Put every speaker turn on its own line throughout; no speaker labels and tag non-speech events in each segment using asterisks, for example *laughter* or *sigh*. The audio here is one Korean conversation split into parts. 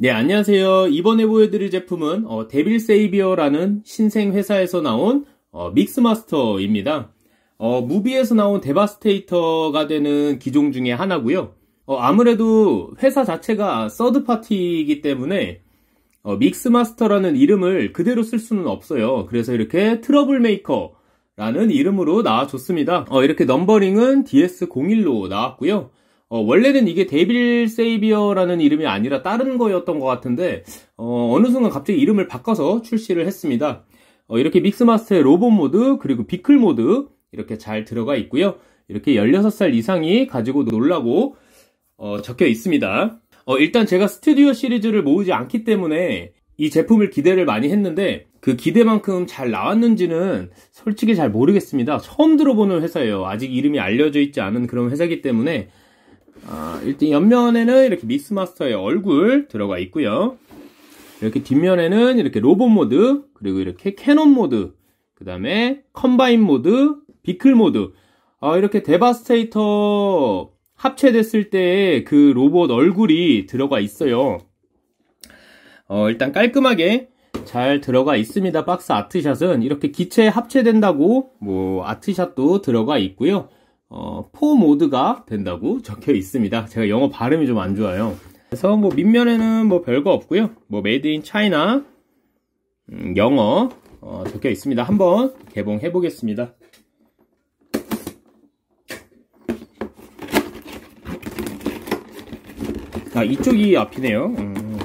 네, 안녕하세요. 이번에 보여드릴 제품은 어, 데빌 세이비어라는 신생 회사에서 나온 어, 믹스마스터입니다. 어, 무비에서 나온 데바스테이터가 되는 기종 중에 하나고요. 어, 아무래도 회사 자체가 서드파티이기 때문에 어, 믹스마스터라는 이름을 그대로 쓸 수는 없어요. 그래서 이렇게 트러블메이커라는 이름으로 나와줬습니다. 어, 이렇게 넘버링은 DS01로 나왔고요. 어, 원래는 이게 데빌 세이비어라는 이름이 아니라 다른 거였던 것 같은데 어, 어느 순간 갑자기 이름을 바꿔서 출시를 했습니다. 어, 이렇게 믹스마스터의 로봇 모드 그리고 비클 모드 이렇게 잘 들어가 있고요. 이렇게 16살 이상이 가지고 놀라고 어, 적혀 있습니다. 어, 일단 제가 스튜디오 시리즈를 모으지 않기 때문에 이 제품을 기대를 많이 했는데 그 기대만큼 잘 나왔는지는 솔직히 잘 모르겠습니다. 처음 들어보는 회사예요. 아직 이름이 알려져 있지 않은 그런 회사기 때문에 아, 일단 옆면에는 이렇게 미스마스터의 얼굴 들어가 있고요. 이렇게 뒷면에는 이렇게 로봇 모드, 그리고 이렇게 캐논 모드, 그 다음에 컴바인 모드, 비클 모드. 아, 이렇게 데바스테이터 합체됐을 때 그 로봇 얼굴이 들어가 있어요. 어, 일단 깔끔하게 잘 들어가 있습니다. 박스 아트샷은 이렇게 기체에 합체된다고 뭐 아트샷도 들어가 있고요. 어, 포 모드가 된다고 적혀 있습니다. 제가 영어 발음이 좀 안 좋아요. 그래서 뭐 밑면에는 뭐 별거 없고요. 뭐 메이드 인 차이나 영어 어, 적혀 있습니다. 한번 개봉해 보겠습니다. 아 이쪽이 앞이네요. 음.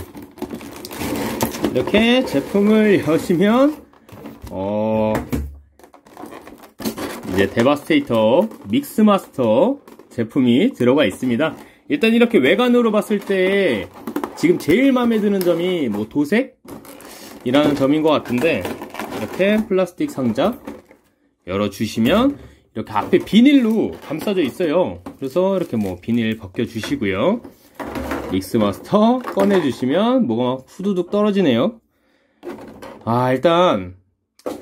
이렇게 제품을 *laughs* 여시면 어, 이제 데바스테이터 믹스마스터 제품이 들어가 있습니다 일단 이렇게 외관으로 봤을 때 지금 제일 마음에 드는 점이 뭐 도색이라는 점인 것 같은데 이렇게 플라스틱 상자 열어주시면 이렇게 앞에 비닐로 감싸져 있어요 그래서 이렇게 뭐 비닐 벗겨주시고요 믹스마스터 꺼내주시면 뭐가 막 후두둑 떨어지네요 아 일단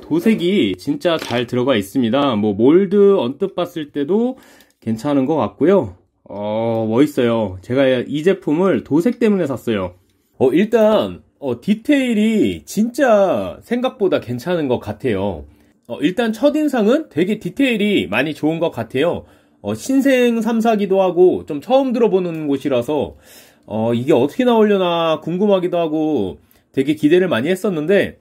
도색이 진짜 잘 들어가 있습니다. 뭐 몰드 언뜻 봤을 때도 괜찮은 것 같고요. 어, 멋있어요. 제가 이 제품을 도색 때문에 샀어요. 어, 일단 어, 디테일이 진짜 생각보다 괜찮은 것 같아요. 어, 일단 첫인상은 되게 디테일이 많이 좋은 것 같아요. 어, 신생 3사기도 하고 좀 처음 들어보는 곳이라서 어, 이게 어떻게 나오려나 궁금하기도 하고 되게 기대를 많이 했었는데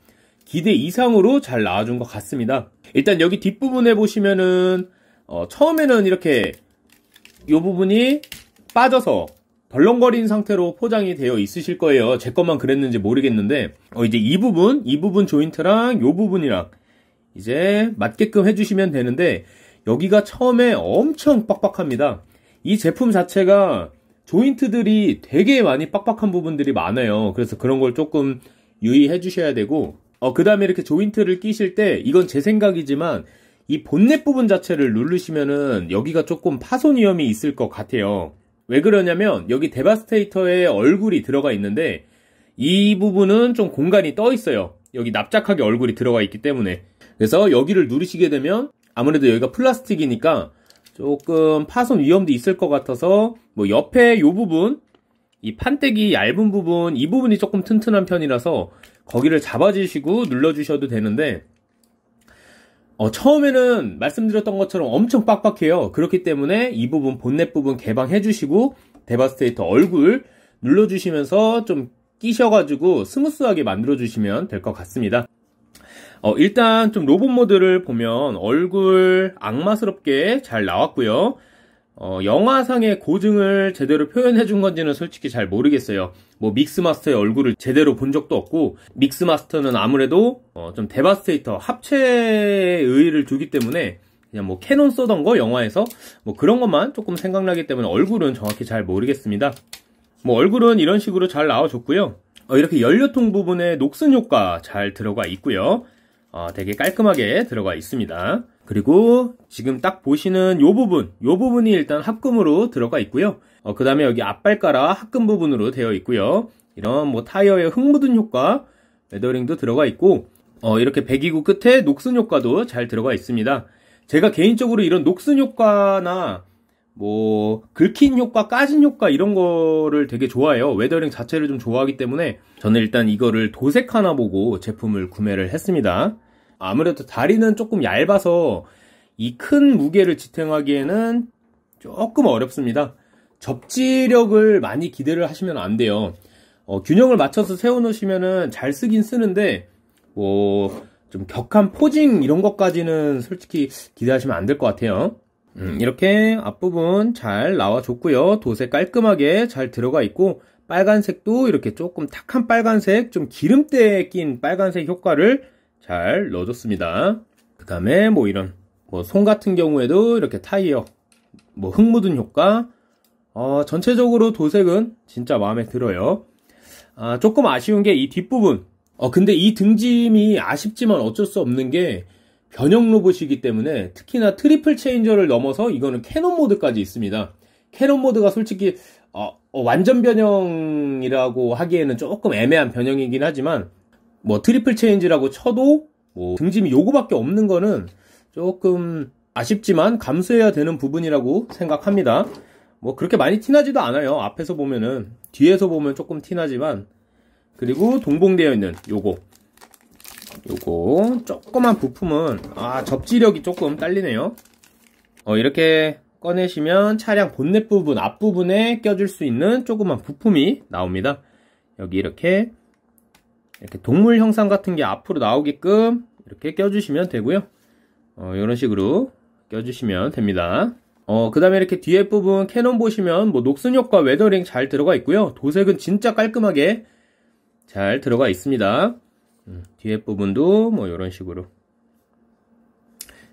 기대 이상으로 잘 나와준 것 같습니다. 일단 여기 뒷부분에 보시면은 어, 처음에는 이렇게 이 부분이 빠져서 덜렁거린 상태로 포장이 되어 있으실 거예요. 제 것만 그랬는지 모르겠는데 어, 이제 이 부분, 이 부분 조인트랑 이 부분이랑 이제 맞게끔 해주시면 되는데 여기가 처음에 엄청 빡빡합니다. 이 제품 자체가 조인트들이 되게 많이 빡빡한 부분들이 많아요. 그래서 그런 걸 조금 유의해 주셔야 되고 어, 그 다음에 이렇게 조인트를 끼실 때, 이건 제 생각이지만, 이 본넷 부분 자체를 누르시면은 여기가 조금 파손 위험이 있을 것 같아요. 왜 그러냐면, 여기 데바스테이터의 얼굴이 들어가 있는데, 이 부분은 좀 공간이 떠 있어요. 여기 납작하게 얼굴이 들어가 있기 때문에. 그래서 여기를 누르시게 되면, 아무래도 여기가 플라스틱이니까, 조금 파손 위험도 있을 것 같아서, 뭐 옆에 이 부분, 이 판때기 얇은 부분, 이 부분이 조금 튼튼한 편이라서, 거기를 잡아주시고 눌러주셔도 되는데 어, 처음에는 말씀드렸던 것처럼 엄청 빡빡해요. 그렇기 때문에 이 부분 본넷 부분 개방해주시고 데바스테이터 얼굴 눌러주시면서 좀 끼셔가지고 스무스하게 만들어주시면 될 것 같습니다. 어, 일단 좀 로봇 모드를 보면 얼굴 악마스럽게 잘 나왔고요. 어, 영화상의 고증을 제대로 표현해 준 건지는 솔직히 잘 모르겠어요. 뭐 믹스마스터의 얼굴을 제대로 본 적도 없고 믹스마스터는 아무래도 어, 좀 데바스테이터 합체의 의의를 주기 때문에 그냥 뭐 캐논 써던 거 영화에서 뭐 그런 것만 조금 생각나기 때문에 얼굴은 정확히 잘 모르겠습니다. 뭐 얼굴은 이런 식으로 잘 나와줬고요. 어, 이렇게 연료통 부분에 녹슨 효과 잘 들어가 있고요. 어, 되게 깔끔하게 들어가 있습니다. 그리고 지금 딱 보시는 요 부분, 요 부분이 일단 합금으로 들어가 있고요. 어, 그 다음에 여기 앞발가락 합금 부분으로 되어 있고요. 이런 뭐 타이어의 흙 묻은 효과, 레더링도 들어가 있고 어, 이렇게 배기구 끝에 녹슨 효과도 잘 들어가 있습니다. 제가 개인적으로 이런 녹슨 효과나 뭐 긁힌 효과, 까진 효과 이런 거를 되게 좋아해요. 웨더링 자체를 좀 좋아하기 때문에 저는 일단 이거를 도색 하나 보고 제품을 구매를 했습니다. 아무래도 다리는 조금 얇아서 이 큰 무게를 지탱하기에는 조금 어렵습니다. 접지력을 많이 기대를 하시면 안 돼요. 어, 균형을 맞춰서 세워놓으시면은 잘 쓰긴 쓰는데 뭐 좀 격한 포징 이런 것까지는 솔직히 기대하시면 안 될 것 같아요. 음, 이렇게 앞부분 잘 나와줬고요. 도색 깔끔하게 잘 들어가 있고 빨간색도 이렇게 조금 탁한 빨간색, 좀 기름때 낀 빨간색 효과를 잘 넣어줬습니다. 그 다음에 뭐 이런 뭐 손 같은 경우에도 이렇게 타이어 뭐흙 묻은 효과 어, 전체적으로 도색은 진짜 마음에 들어요. 아, 조금 아쉬운 게 이 뒷부분 어, 근데 이 등짐이 아쉽지만 어쩔 수 없는 게 변형 로봇이기 때문에 특히나 트리플 체인저를 넘어서 이거는 캐논 모드까지 있습니다. 캐논 모드가 솔직히 어, 어, 완전 변형이라고 하기에는 조금 애매한 변형이긴 하지만 뭐 트리플 체인지라고 쳐도 뭐 등짐이 요거밖에 없는 거는 조금 아쉽지만 감수해야 되는 부분이라고 생각합니다. 뭐 그렇게 많이 티나지도 않아요. 앞에서 보면은 뒤에서 보면 조금 티나지만 그리고 동봉되어 있는 요거 요거 조그만 부품은 아 접지력이 조금 딸리네요. 어 이렇게 꺼내시면 차량 본넷 부분 앞부분에 껴줄 수 있는 조그만 부품이 나옵니다. 여기 이렇게 이렇게 동물 형상 같은 게 앞으로 나오게끔 이렇게 껴주시면 되고요. 어, 이런 식으로 껴주시면 됩니다. 어, 그 다음에 이렇게 뒤에 부분 캐논 보시면 뭐 녹슨효과 웨더링 잘 들어가 있고요. 도색은 진짜 깔끔하게 잘 들어가 있습니다. 음, 뒤에 부분도 뭐 이런 식으로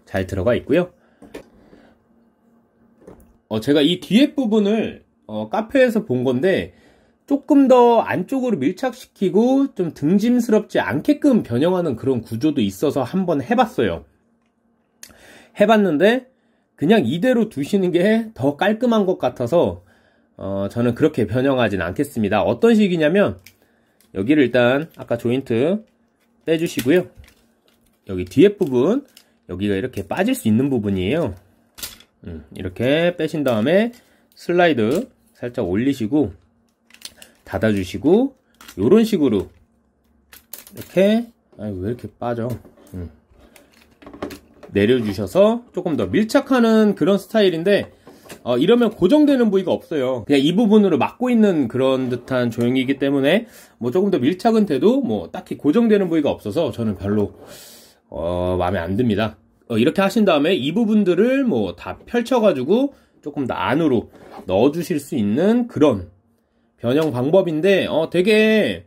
잘 들어가 있고요. 어, 제가 이 뒤에 부분을 어, 카페에서 본 건데 조금 더 안쪽으로 밀착시키고 좀 등짐스럽지 않게끔 변형하는 그런 구조도 있어서 한번 해봤어요. 해봤는데 그냥 이대로 두시는 게 더 깔끔한 것 같아서 어, 저는 그렇게 변형하진 않겠습니다. 어떤 식이냐면 여기를 일단 아까 조인트 빼주시고요. 여기 뒤에 부분 여기가 이렇게 빠질 수 있는 부분이에요. 음, 이렇게 빼신 다음에 슬라이드 살짝 올리시고 닫아주시고 이런 식으로 이렇게 아니, 왜 이렇게 빠져 음. 내려주셔서 조금 더 밀착하는 그런 스타일인데 어, 이러면 고정되는 부위가 없어요 그냥 이 부분으로 막고 있는 그런 듯한 조형이기 때문에 뭐 조금 더 밀착은 돼도 뭐 딱히 고정되는 부위가 없어서 저는 별로 어, 마음에 안 듭니다 어, 이렇게 하신 다음에 이 부분들을 뭐 다 펼쳐가지고 조금 더 안으로 넣어주실 수 있는 그런 변형 방법인데 어 되게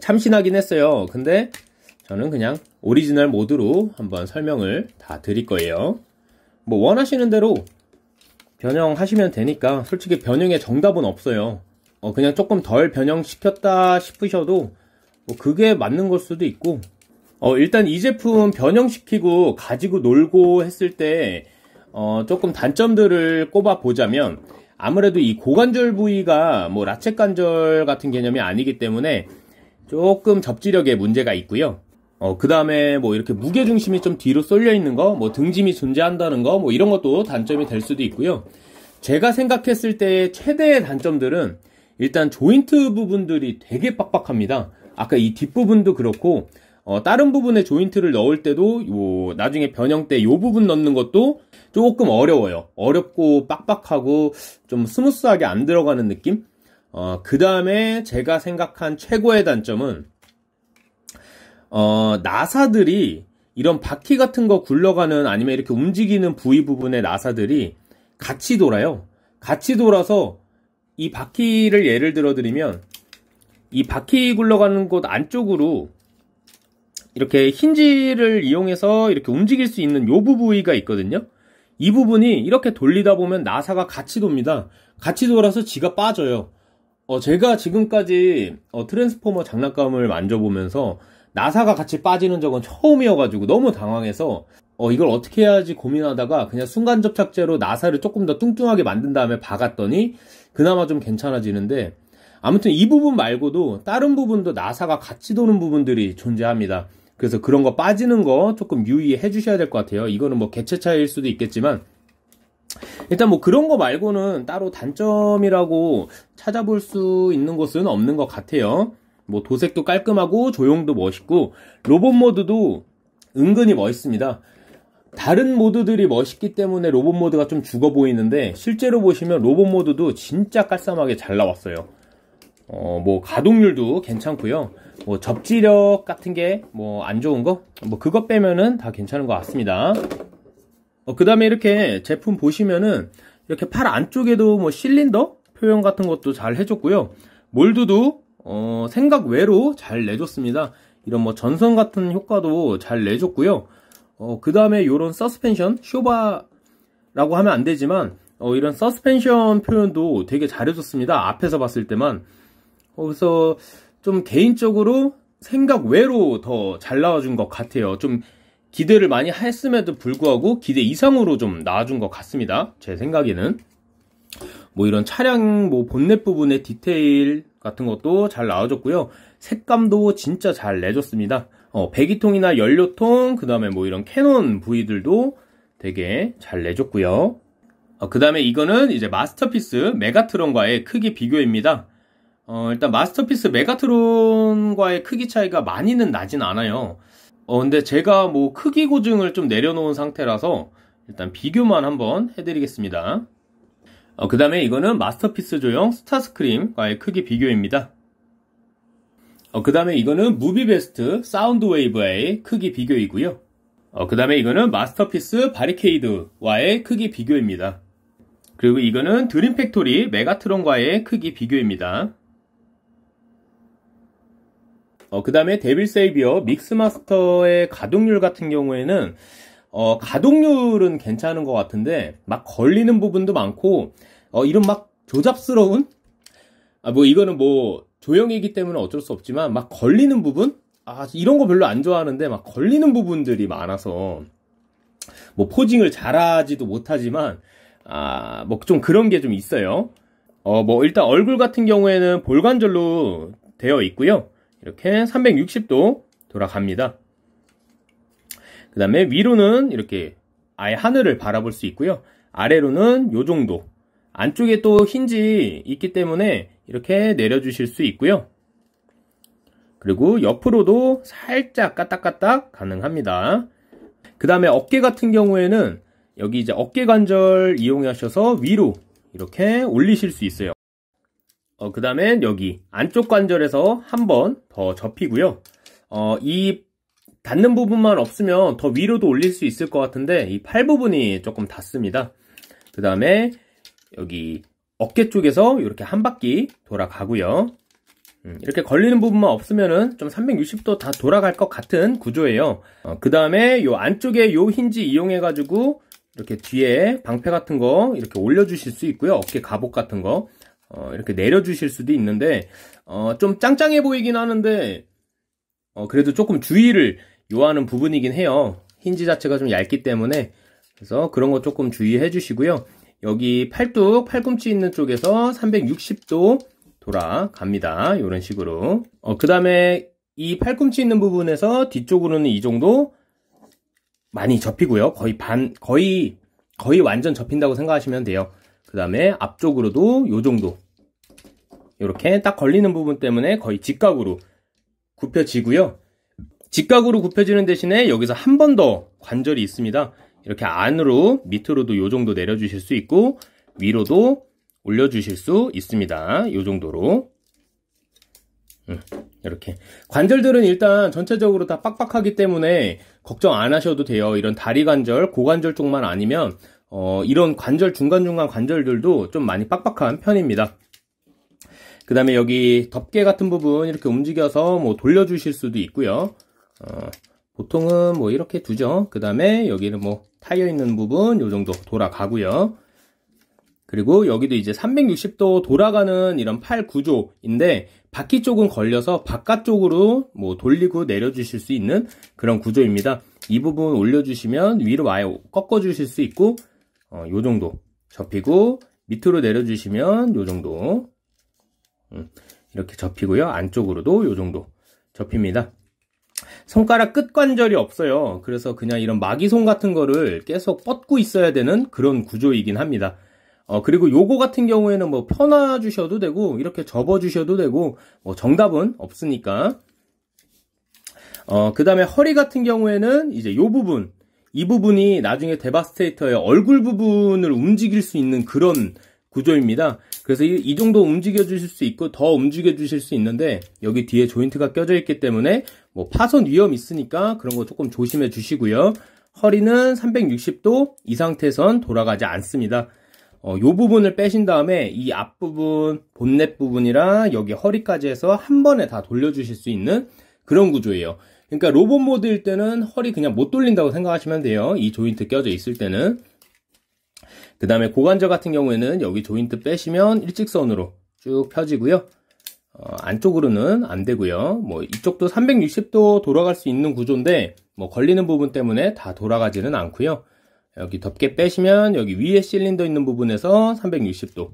참신하긴 했어요. 근데 저는 그냥 오리지널 모드로 한번 설명을 다 드릴 거예요. 뭐 원하시는 대로 변형하시면 되니까 솔직히 변형의 정답은 없어요. 어 그냥 조금 덜 변형시켰다 싶으셔도 뭐 그게 맞는 걸 수도 있고 어 일단 이 제품 변형시키고 가지고 놀고 했을 때 어 조금 단점들을 꼽아 보자면 아무래도 이 고관절 부위가 뭐 라쳇 관절 같은 개념이 아니기 때문에 조금 접지력에 문제가 있고요. 어, 그 다음에 뭐 이렇게 무게 중심이 좀 뒤로 쏠려 있는 거, 뭐 등짐이 존재한다는 거, 뭐 이런 것도 단점이 될 수도 있고요. 제가 생각했을 때 최대의 단점들은 일단 조인트 부분들이 되게 빡빡합니다. 아까 이 뒷부분도 그렇고 어, 다른 부분에 조인트를 넣을 때도 요 나중에 변형 때요 부분 넣는 것도 조금 어려워요. 어렵고 빡빡하고 좀 스무스하게 안 들어가는 느낌? 어, 그 다음에 제가 생각한 최고의 단점은 어, 나사들이 이런 바퀴 같은 거 굴러가는 아니면 이렇게 움직이는 부위 부분의 나사들이 같이 돌아요. 같이 돌아서 이 바퀴를 예를 들어 드리면 이 바퀴 굴러가는 곳 안쪽으로 이렇게 힌지를 이용해서 이렇게 움직일 수 있는 요부 부위가 있거든요. 이 부분이 이렇게 돌리다 보면 나사가 같이 돕니다. 같이 돌아서 지가 빠져요. 어, 제가 지금까지 어, 트랜스포머 장난감을 만져보면서 나사가 같이 빠지는 적은 처음이어가지고 너무 당황해서 어, 이걸 어떻게 해야지 고민하다가 그냥 순간 접착제로 나사를 조금 더 뚱뚱하게 만든 다음에 박았더니 그나마 좀 괜찮아지는데 아무튼 이 부분 말고도 다른 부분도 나사가 같이 도는 부분들이 존재합니다. 그래서 그런 거 빠지는 거 조금 유의해 주셔야 될 것 같아요. 이거는 뭐 개체 차일 수도 있겠지만 일단 뭐 그런 거 말고는 따로 단점이라고 찾아볼 수 있는 것은 없는 것 같아요. 뭐 도색도 깔끔하고 조형도 멋있고 로봇 모드도 은근히 멋있습니다. 다른 모드들이 멋있기 때문에 로봇 모드가 좀 죽어 보이는데 실제로 보시면 로봇 모드도 진짜 깔쌈하게 잘 나왔어요. 어, 뭐 가동률도 괜찮고요. 뭐 접지력 같은 게 뭐 안 좋은 거? 뭐 그것 빼면은 다 괜찮은 것 같습니다. 어, 그 다음에 이렇게 제품 보시면은 이렇게 팔 안쪽에도 뭐 실린더 표현 같은 것도 잘 해줬고요. 몰드도 어, 생각 외로 잘 내줬습니다. 이런 뭐 전선 같은 효과도 잘 내줬고요. 어, 그 다음에 이런 서스펜션, 쇼바라고 하면 안 되지만, 어, 이런 서스펜션 표현도 되게 잘해줬습니다. 앞에서 봤을 때만. 어, 그래서 좀 개인적으로 생각 외로 더 잘 나와준 것 같아요. 좀 기대를 많이 했음에도 불구하고 기대 이상으로 좀 나와준 것 같습니다. 제 생각에는. 뭐 이런 차량 뭐 본넷 부분의 디테일 같은 것도 잘 나와줬고요. 색감도 진짜 잘 내줬습니다. 어, 배기통이나 연료통, 그 다음에 뭐 이런 캐논 부위들도 되게 잘 내줬고요. 어, 그 다음에 이거는 이제 마스터피스 메가트론과의 크기 비교입니다. 어, 일단 마스터피스 메가트론과의 크기 차이가 많이는 나진 않아요. 어, 근데 제가 뭐 크기 고증을 좀 내려놓은 상태라서 일단 비교만 한번 해드리겠습니다. 어, 그 다음에 이거는 마스터피스 조형 스타스크림과의 크기 비교입니다. 어, 그 다음에 이거는 무비베스트 사운드웨이브의 와 크기 비교이고요. 어, 그 다음에 이거는 마스터피스 바리케이드와의 크기 비교입니다. 그리고 이거는 드림팩토리 메가트론과의 크기 비교입니다. 어, 그 다음에 데빌 세이비어 믹스마스터의 가동률 같은 경우에는 어, 가동률은 괜찮은 것 같은데 막 걸리는 부분도 많고 어, 이런 막 조잡스러운 아뭐 이거는 뭐 조형이기 때문에 어쩔 수 없지만 막 걸리는 부분 아 이런 거 별로 안 좋아하는데 막 걸리는 부분들이 많아서 뭐 포징을 잘하지도 못하지만 아 뭐 좀 그런 게 좀 있어요. 어뭐 일단 얼굴 같은 경우에는 볼관절로 되어 있고요. 이렇게 360도 돌아갑니다. 그 다음에 위로는 이렇게 아예 하늘을 바라볼 수 있고요. 아래로는 요 정도. 안쪽에 또 힌지 있기 때문에 이렇게 내려주실 수 있고요. 그리고 옆으로도 살짝 까딱까딱 가능합니다. 그 다음에 어깨 같은 경우에는 여기 이제 어깨 관절 이용하셔서 위로 이렇게 올리실 수 있어요. 어, 그다음에 여기 안쪽 관절에서 한 번 더 접히고요. 어, 이 닿는 부분만 없으면 더 위로도 올릴 수 있을 것 같은데 이 팔 부분이 조금 닿습니다. 그 다음에 여기 어깨 쪽에서 이렇게 한 바퀴 돌아가고요. 음, 이렇게 걸리는 부분만 없으면은 좀 360도 다 돌아갈 것 같은 구조예요. 어, 그 다음에 요 안쪽에 요 힌지 이용해가지고 이렇게 뒤에 방패 같은 거 이렇게 올려주실 수 있고요. 어깨 갑옷 같은 거. 어, 이렇게 내려주실 수도 있는데 어, 좀 짱짱해 보이긴 하는데 어, 그래도 조금 주의를 요하는 부분이긴 해요. 힌지 자체가 좀 얇기 때문에 그래서 그런 거 조금 주의해 주시고요. 여기 팔뚝, 팔꿈치 있는 쪽에서 360도 돌아갑니다. 이런 식으로. 어, 그 다음에 이 팔꿈치 있는 부분에서 뒤쪽으로는 이 정도 많이 접히고요. 거의 반, 거의, 거의 완전 접힌다고 생각하시면 돼요. 그 다음에 앞쪽으로도 이 정도. 이렇게 딱 걸리는 부분 때문에 거의 직각으로 굽혀지고요. 직각으로 굽혀지는 대신에 여기서 한 번 더 관절이 있습니다. 이렇게 안으로 밑으로도 요 정도 내려주실 수 있고 위로도 올려주실 수 있습니다. 요 정도로 음, 이렇게 관절들은 일단 전체적으로 다 빡빡하기 때문에 걱정 안 하셔도 돼요. 이런 다리 관절, 고관절 쪽만 아니면 어, 이런 관절 중간중간 관절들도 좀 많이 빡빡한 편입니다. 그 다음에 여기 덮개 같은 부분 이렇게 움직여서 뭐 돌려주실 수도 있고요. 어, 보통은 뭐 이렇게 두죠. 그 다음에 여기는 뭐 타이어 있는 부분 요 정도 돌아가고요. 그리고 여기도 이제 360도 돌아가는 이런 팔 구조인데 바퀴 쪽은 걸려서 바깥쪽으로 뭐 돌리고 내려주실 수 있는 그런 구조입니다. 이 부분 올려주시면 위로 아예 꺾어주실 수 있고 어, 요 정도 접히고 밑으로 내려주시면 요 정도 음, 이렇게 접히고요. 안쪽으로도 이 정도 접힙니다. 손가락 끝 관절이 없어요. 그래서 그냥 이런 마기손 같은 거를 계속 뻗고 있어야 되는 그런 구조이긴 합니다. 어, 그리고 요거 같은 경우에는 뭐 펴놔 주셔도 되고 이렇게 접어 주셔도 되고 뭐 정답은 없으니까 어, 그 다음에 허리 같은 경우에는 이제 요 부분 이 부분이 나중에 데바스테이터의 얼굴 부분을 움직일 수 있는 그런 구조입니다. 그래서 이, 이 정도 움직여 주실 수 있고 더 움직여 주실 수 있는데 여기 뒤에 조인트가 껴져 있기 때문에 뭐 파손 위험 있으니까 그런 거 조금 조심해 주시고요. 허리는 360도 이 상태선 돌아가지 않습니다. 어, 요 부분을 빼신 다음에 이 앞부분, 본넷 부분이랑 여기 허리까지 해서 한 번에 다 돌려주실 수 있는 그런 구조예요. 그러니까 로봇 모드일 때는 허리 그냥 못 돌린다고 생각하시면 돼요. 이 조인트 껴져 있을 때는. 그 다음에 고관절 같은 경우에는 여기 조인트 빼시면 일직선으로 쭉 펴지고요. 어, 안쪽으로는 안 되고요. 뭐 이쪽도 360도 돌아갈 수 있는 구조인데 뭐 걸리는 부분 때문에 다 돌아가지는 않고요. 여기 덮개 빼시면 여기 위에 실린더 있는 부분에서 360도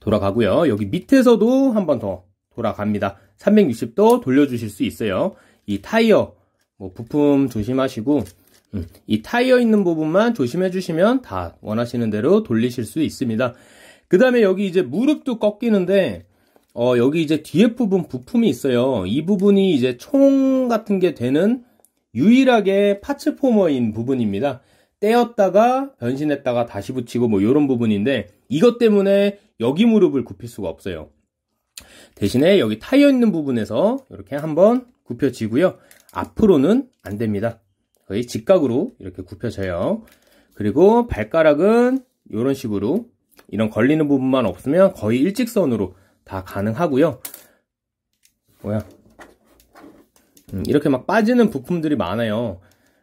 돌아가고요. 여기 밑에서도 한 번 더 돌아갑니다. 360도 돌려주실 수 있어요. 이 타이어 뭐 부품 조심하시고 음, 이 타이어 있는 부분만 조심해 주시면 다 원하시는 대로 돌리실 수 있습니다. 그 다음에 여기 이제 무릎도 꺾이는데 어, 여기 이제 뒤에 부분 부품이 있어요. 이 부분이 이제 총 같은 게 되는 유일하게 파츠 포머인 부분입니다. 떼었다가 변신했다가 다시 붙이고 뭐 이런 부분인데 이것 때문에 여기 무릎을 굽힐 수가 없어요. 대신에 여기 타이어 있는 부분에서 이렇게 한번 굽혀지고요. 앞으로는 안 됩니다. 거의 직각으로 이렇게 굽혀져요. 그리고 발가락은 이런 식으로 이런 걸리는 부분만 없으면 거의 일직선으로 다 가능하고요. 뭐야? 음, 이렇게 막 빠지는 부품들이 많아요.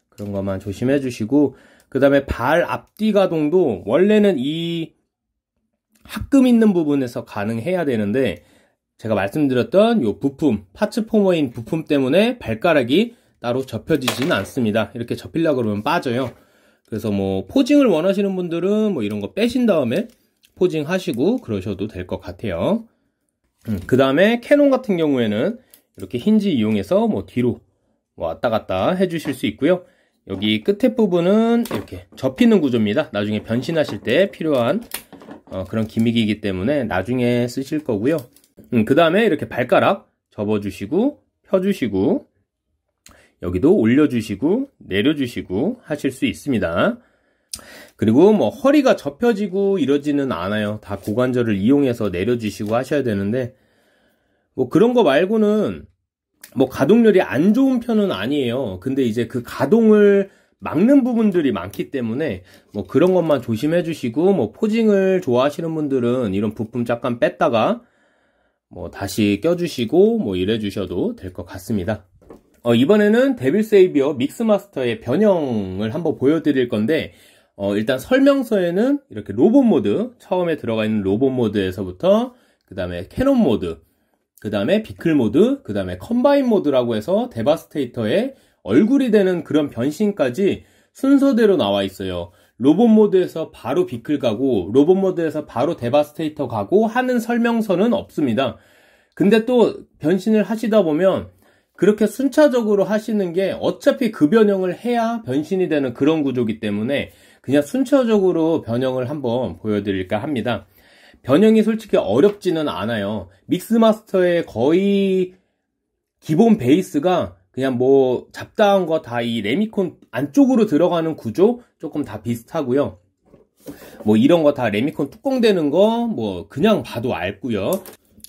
그런 것만 조심해 주시고 그 다음에 발 앞뒤 가동도 원래는 이 합금 있는 부분에서 가능해야 되는데 제가 말씀드렸던 이 부품 파츠 포머인 부품 때문에 발가락이 따로 접혀지지는 않습니다. 이렇게 접히려고 그러면 빠져요. 그래서 뭐 포징을 원하시는 분들은 뭐 이런 거 빼신 다음에 포징 하시고 그러셔도 될 것 같아요. 음, 그 다음에 캐논 같은 경우에는 이렇게 힌지 이용해서 뭐 뒤로 뭐 왔다 갔다 해주실 수 있고요. 여기 끝에 부분은 이렇게 접히는 구조입니다. 나중에 변신하실 때 필요한 어, 그런 기믹이기 때문에 나중에 쓰실 거고요. 음, 그 다음에 이렇게 발가락 접어주시고 펴주시고 여기도 올려주시고 내려주시고 하실 수 있습니다. 그리고 뭐 허리가 접혀지고 이러지는 않아요. 다 고관절을 이용해서 내려주시고 하셔야 되는데 뭐 그런 거 말고는 뭐 가동률이 안 좋은 편은 아니에요. 근데 이제 그 가동을 막는 부분들이 많기 때문에 뭐 그런 것만 조심해 주시고 뭐 포징을 좋아하시는 분들은 이런 부품 잠깐 뺐다가 뭐 다시 껴주시고 뭐 이래 주셔도 될 것 같습니다. 어, 이번에는 데빌 세이비어 믹스마스터의 변형을 한번 보여드릴 건데 어, 일단 설명서에는 이렇게 로봇 모드 처음에 들어가 있는 로봇 모드에서부터 그 다음에 캐논 모드 그 다음에 비클 모드 그 다음에 컴바인 모드라고 해서 데바스테이터의 얼굴이 되는 그런 변신까지 순서대로 나와 있어요. 로봇 모드에서 바로 비클 가고 로봇 모드에서 바로 데바스테이터 가고 하는 설명서는 없습니다. 근데 또 변신을 하시다 보면 그렇게 순차적으로 하시는 게 어차피 그 변형을 해야 변신이 되는 그런 구조기 때문에 그냥 순차적으로 변형을 한번 보여드릴까 합니다. 변형이 솔직히 어렵지는 않아요. 믹스마스터의 거의 기본 베이스가 그냥 뭐 잡다한 거 다 이 레미콘 안쪽으로 들어가는 구조 조금 다 비슷하고요. 뭐 이런 거 다 레미콘 뚜껑 되는 거 뭐 그냥 봐도 알고요.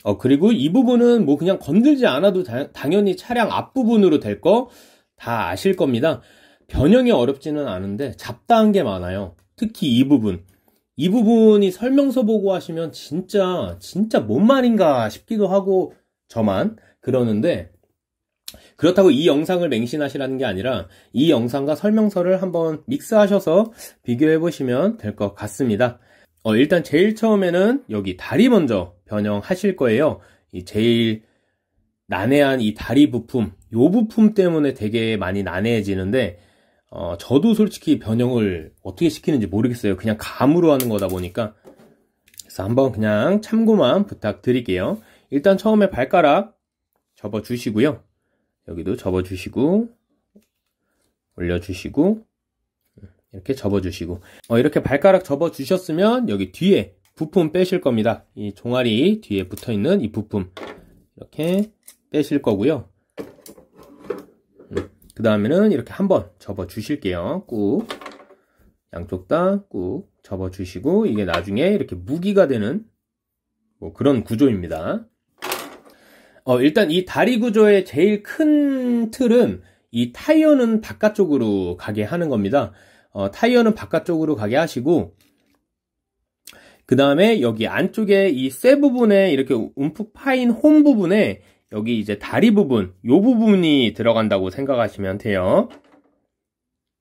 어, 그리고 이 부분은 뭐 그냥 건들지 않아도 다, 당연히 차량 앞부분으로 될 거 다 아실 겁니다. 변형이 어렵지는 않은데 잡다한 게 많아요. 특히 이 부분. 이 부분이 설명서 보고 하시면 진짜, 진짜 뭔 말인가 싶기도 하고 저만 그러는데 그렇다고 이 영상을 맹신하시라는 게 아니라 이 영상과 설명서를 한번 믹스하셔서 비교해 보시면 될 것 같습니다. 어, 일단 제일 처음에는 여기 다리 먼저 변형하실 거예요. 제일 난해한 이 다리 부품, 요 부품 때문에 되게 많이 난해해지는데, 어, 저도 솔직히 변형을 어떻게 시키는지 모르겠어요. 그냥 감으로 하는 거다 보니까. 그래서 한번 그냥 참고만 부탁드릴게요. 일단 처음에 발가락 접어주시고요. 여기도 접어주시고, 올려주시고, 음, 이렇게 접어주시고, 어, 이렇게 발가락 접어주셨으면 여기 뒤에 부품 빼실 겁니다. 이 종아리 뒤에 붙어 있는 이 부품 이렇게 빼실 거고요. 음, 그 다음에는 이렇게 한번 접어 주실게요. 꾹 양쪽 다 꾹 접어 주시고 이게 나중에 이렇게 무기가 되는 뭐 그런 구조입니다. 어, 일단 이 다리 구조의 제일 큰 틀은 이 타이어는 바깥쪽으로 가게 하는 겁니다. 어, 타이어는 바깥쪽으로 가게 하시고 그 다음에 여기 안쪽에 이 쇠 부분에 이렇게 움푹 파인 홈 부분에 여기 이제 다리 부분, 요 부분이 들어간다고 생각하시면 돼요.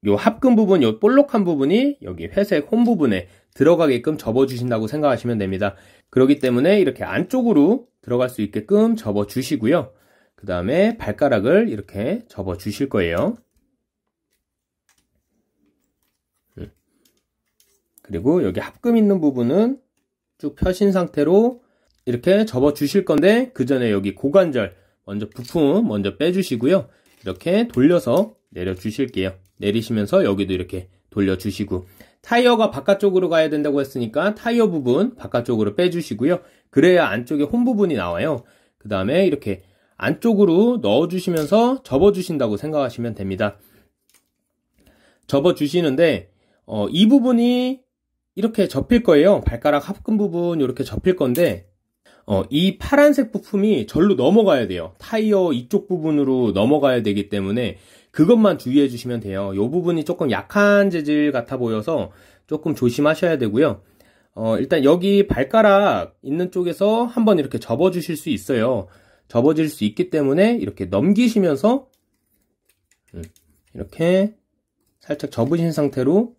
요 합금 부분, 요 볼록한 부분이 여기 회색 홈 부분에 들어가게끔 접어주신다고 생각하시면 됩니다. 그렇기 때문에 이렇게 안쪽으로 들어갈 수 있게끔 접어주시고요. 그 다음에 발가락을 이렇게 접어주실 거예요. 그리고 여기 합금 있는 부분은 쭉 펴신 상태로 이렇게 접어 주실 건데 그 전에 여기 고관절 먼저 부품 먼저 빼주시고요. 이렇게 돌려서 내려 주실게요. 내리시면서 여기도 이렇게 돌려 주시고 타이어가 바깥쪽으로 가야 된다고 했으니까 타이어 부분 바깥쪽으로 빼주시고요. 그래야 안쪽에 홈 부분이 나와요. 그 다음에 이렇게 안쪽으로 넣어주시면서 접어주신다고 생각하시면 됩니다. 접어주시는데 어, 이 부분이 이렇게 접힐 거예요. 발가락 합금 부분 이렇게 접힐 건데 어, 이 파란색 부품이 절로 넘어가야 돼요. 타이어 이쪽 부분으로 넘어가야 되기 때문에 그것만 주의해 주시면 돼요. 이 부분이 조금 약한 재질 같아 보여서 조금 조심하셔야 되고요. 어, 일단 여기 발가락 있는 쪽에서 한번 이렇게 접어 주실 수 있어요. 접어질 수 있기 때문에 이렇게 넘기시면서 음, 이렇게 살짝 접으신 상태로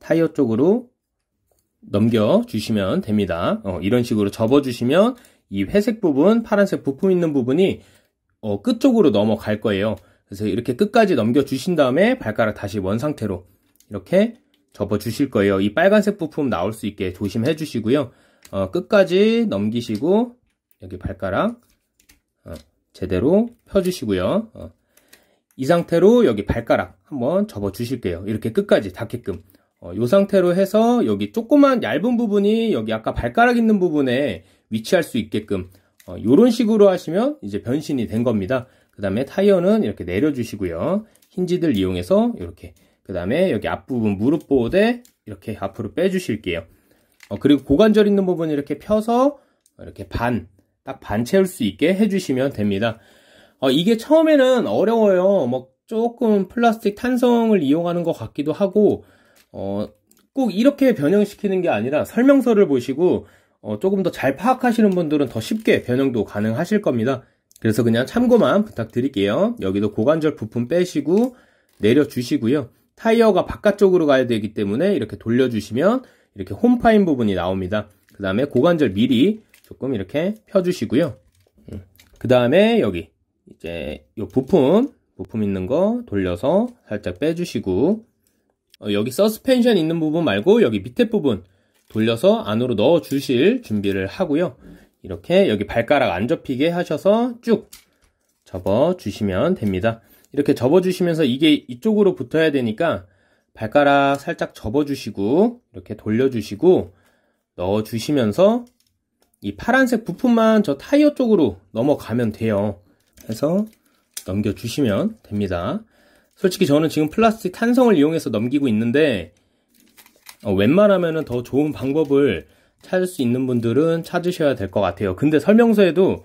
타이어 쪽으로 넘겨주시면 됩니다. 어, 이런 식으로 접어주시면 이 회색 부분, 파란색 부품 있는 부분이 어, 끝 쪽으로 넘어갈 거예요. 그래서 이렇게 끝까지 넘겨주신 다음에 발가락 다시 원 상태로 이렇게 접어주실 거예요. 이 빨간색 부품 나올 수 있게 조심해 주시고요. 어, 끝까지 넘기시고 여기 발가락 어, 제대로 펴주시고요. 어, 이 상태로 여기 발가락 한번 접어주실게요. 이렇게 끝까지 닿게끔. 어, 이 상태로 해서 여기 조그만 얇은 부분이 여기 아까 발가락 있는 부분에 위치할 수 있게끔 어, 이런 식으로 하시면 이제 변신이 된 겁니다. 그 다음에 타이어는 이렇게 내려주시고요. 힌지들 이용해서 이렇게 그 다음에 여기 앞부분 무릎 보호대 이렇게 앞으로 빼주실게요. 어, 그리고 고관절 있는 부분 이렇게 펴서 이렇게 반, 딱 반 채울 수 있게 해주시면 됩니다. 어, 이게 처음에는 어려워요. 뭐 조금 플라스틱 탄성을 이용하는 것 같기도 하고 어, 꼭 이렇게 변형시키는 게 아니라 설명서를 보시고 어, 조금 더 잘 파악하시는 분들은 더 쉽게 변형도 가능하실 겁니다. 그래서 그냥 참고만 부탁드릴게요. 여기도 고관절 부품 빼시고 내려주시고요. 타이어가 바깥쪽으로 가야 되기 때문에 이렇게 돌려주시면 이렇게 홈파인 부분이 나옵니다. 그 다음에 고관절 미리 조금 이렇게 펴주시고요. 음. 그 다음에 여기 이제 이 부품, 부품 있는 거 돌려서 살짝 빼주시고 어, 여기 서스펜션 있는 부분 말고 여기 밑에 부분 돌려서 안으로 넣어 주실 준비를 하고요. 이렇게 여기 발가락 안 접히게 하셔서 쭉 접어 주시면 됩니다. 이렇게 접어 주시면서 이게 이쪽으로 붙어야 되니까 발가락 살짝 접어 주시고 이렇게 돌려 주시고 넣어 주시면서 이 파란색 부품만 저 타이어 쪽으로 넘어가면 돼요. 해서 넘겨 주시면 됩니다. 솔직히 저는 지금 플라스틱 탄성을 이용해서 넘기고 있는데 어, 웬만하면 더 좋은 방법을 찾을 수 있는 분들은 찾으셔야 될 것 같아요. 근데 설명서에도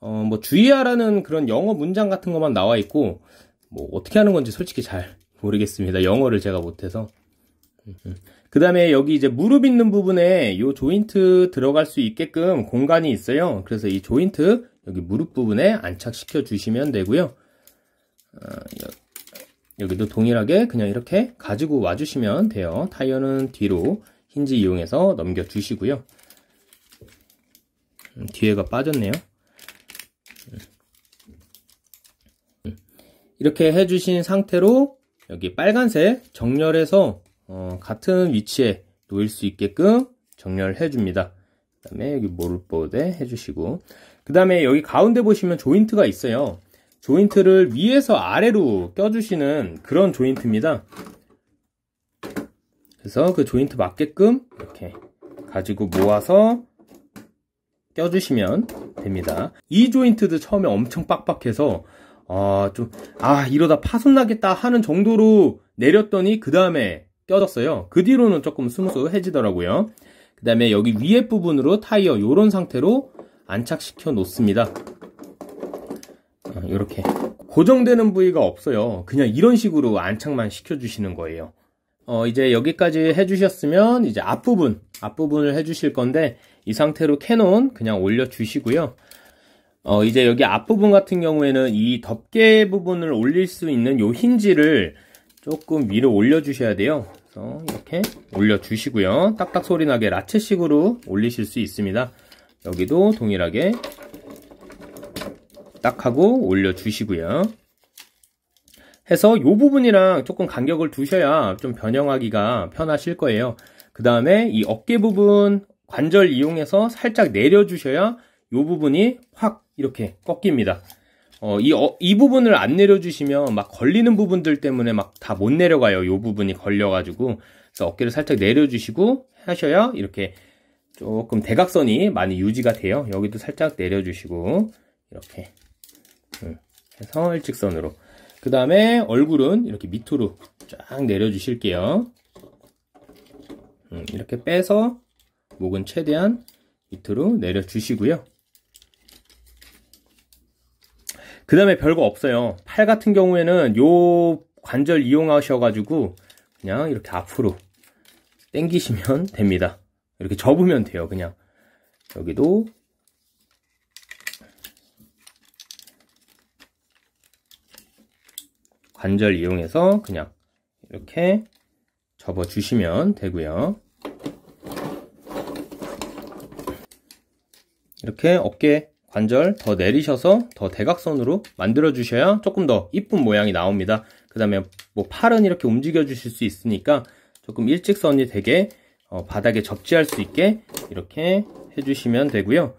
어, 뭐 주의하라는 그런 영어 문장 같은 것만 나와 있고 뭐 어떻게 하는 건지 솔직히 잘 모르겠습니다. 영어를 제가 못해서. 음. 그 다음에 여기 이제 무릎 있는 부분에 요 조인트 들어갈 수 있게끔 공간이 있어요. 그래서 이 조인트 여기 무릎 부분에 안착시켜 주시면 되고요. 어, 여기도 동일하게 그냥 이렇게 가지고 와주시면 돼요. 타이어는 뒤로 힌지 이용해서 넘겨주시고요. 음, 뒤에가 빠졌네요. 음. 이렇게 해주신 상태로 여기 빨간색 정렬해서 어, 같은 위치에 놓일 수 있게끔 정렬해 줍니다. 그 다음에 여기 모를보대 해주시고 그 다음에 여기 가운데 보시면 조인트가 있어요. 조인트를 위에서 아래로 껴주시는 그런 조인트입니다. 그래서 그 조인트 맞게끔 이렇게 가지고 모아서 껴주시면 됩니다. 이 조인트도 처음에 엄청 빡빡해서 어, 좀, 아, 이러다 파손나겠다 하는 정도로 내렸더니 그 다음에 껴졌어요. 그 뒤로는 조금 스무스해지더라고요. 그 다음에 여기 위에 부분으로 타이어 요런 상태로 안착시켜 놓습니다. 이렇게 고정되는 부위가 없어요. 그냥 이런 식으로 안착만 시켜주시는 거예요. 어, 이제 여기까지 해주셨으면 이제 앞부분, 앞부분을 해주실 건데 이 상태로 캐논 그냥 올려주시고요. 어, 이제 여기 앞부분 같은 경우에는 이 덮개 부분을 올릴 수 있는 요 힌지를 조금 위로 올려주셔야 돼요. 그래서 이렇게 올려주시고요. 딱딱 소리 나게 라체식으로 올리실 수 있습니다. 여기도 동일하게 딱 하고 올려주시고요. 해서 이 부분이랑 조금 간격을 두셔야 좀 변형하기가 편하실 거예요. 그 다음에 이 어깨 부분 관절 이용해서 살짝 내려주셔야 이 부분이 확 이렇게 꺾입니다. 어, 이, 어, 이 부분을 안 내려주시면 막 걸리는 부분들 때문에 막 다 못 내려가요. 이 부분이 걸려가지고. 그래서 어깨를 살짝 내려주시고 하셔야 이렇게 조금 대각선이 많이 유지가 돼요. 여기도 살짝 내려주시고 이렇게 해서 일직선으로 그 다음에 얼굴은 이렇게 밑으로 쫙 내려주실게요 음, 이렇게 빼서 목은 최대한 밑으로 내려주시고요 그 다음에 별거 없어요 팔 같은 경우에는 요 관절 이용하셔가지고 그냥 이렇게 앞으로 땡기시면 *laughs* 됩니다 이렇게 접으면 돼요 그냥 여기도 관절 이용해서 그냥 이렇게 접어주시면 되고요. 이렇게 어깨 관절 더 내리셔서 더 대각선으로 만들어 주셔야 조금 더 이쁜 모양이 나옵니다. 그 다음에 뭐 팔은 이렇게 움직여 주실 수 있으니까 조금 일직선이 되게 어 바닥에 접지할 수 있게 이렇게 해주시면 되고요.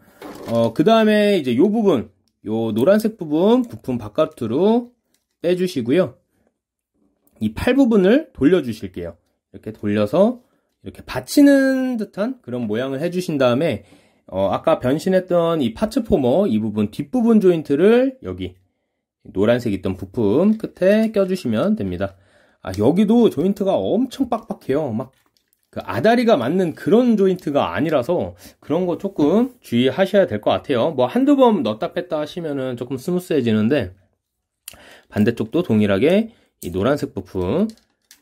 어그 다음에 이제 이 부분, 이 노란색 부분 부품 바깥으로 빼주시고요. 이 팔 부분을 돌려주실게요. 이렇게 돌려서 이렇게 받치는 듯한 그런 모양을 해주신 다음에 어, 아까 변신했던 이 파츠 포머 이 부분 뒷부분 조인트를 여기 노란색 있던 부품 끝에 껴주시면 됩니다. 아, 여기도 조인트가 엄청 빡빡해요. 막 그 아다리가 맞는 그런 조인트가 아니라서 그런 거 조금 주의하셔야 될 것 같아요. 뭐 한두 번 넣었다 뺐다 하시면은 조금 스무스해지는데 반대쪽도 동일하게 이 노란색 부품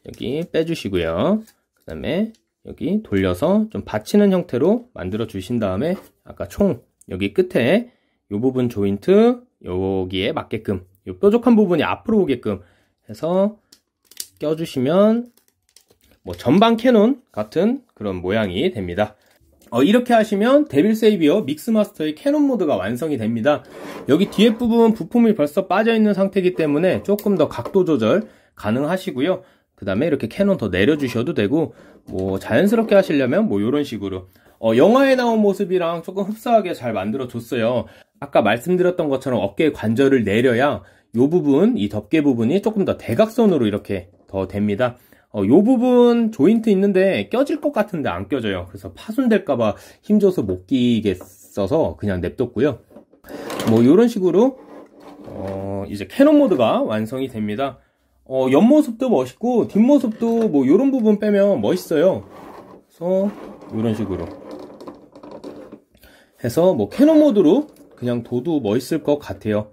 여기 빼주시고요. 그 다음에 여기 돌려서 좀 받치는 형태로 만들어 주신 다음에 아까 총 여기 끝에 이 부분 조인트 여기에 맞게끔 이 뾰족한 부분이 앞으로 오게끔 해서 껴주시면 뭐 전방 캐논 같은 그런 모양이 됩니다. 어, 이렇게 하시면 데빌 세이비어 믹스마스터의 캐논 모드가 완성이 됩니다. 여기 뒤에 부분 부품이 벌써 빠져있는 상태이기 때문에 조금 더 각도 조절 가능하시고요. 그 다음에 이렇게 캐논 더 내려주셔도 되고 뭐 자연스럽게 하시려면 뭐 이런 식으로 어, 영화에 나온 모습이랑 조금 흡사하게 잘 만들어줬어요. 아까 말씀드렸던 것처럼 어깨 관절을 내려야 이 부분, 이 덮개 부분이 조금 더 대각선으로 이렇게 더 됩니다. 어, 요 부분 조인트 있는데 껴질 것 같은데 안 껴져요. 그래서 파손될까봐 힘줘서 못 끼겠어서 그냥 냅뒀고요. 뭐 이런 식으로 어, 이제 캐논 모드가 완성이 됩니다. 어, 옆모습도 멋있고 뒷모습도 뭐 이런 부분 빼면 멋있어요. 그래서 이런 식으로 해서 뭐 캐논 모드로 그냥 도도 멋있을 것 같아요.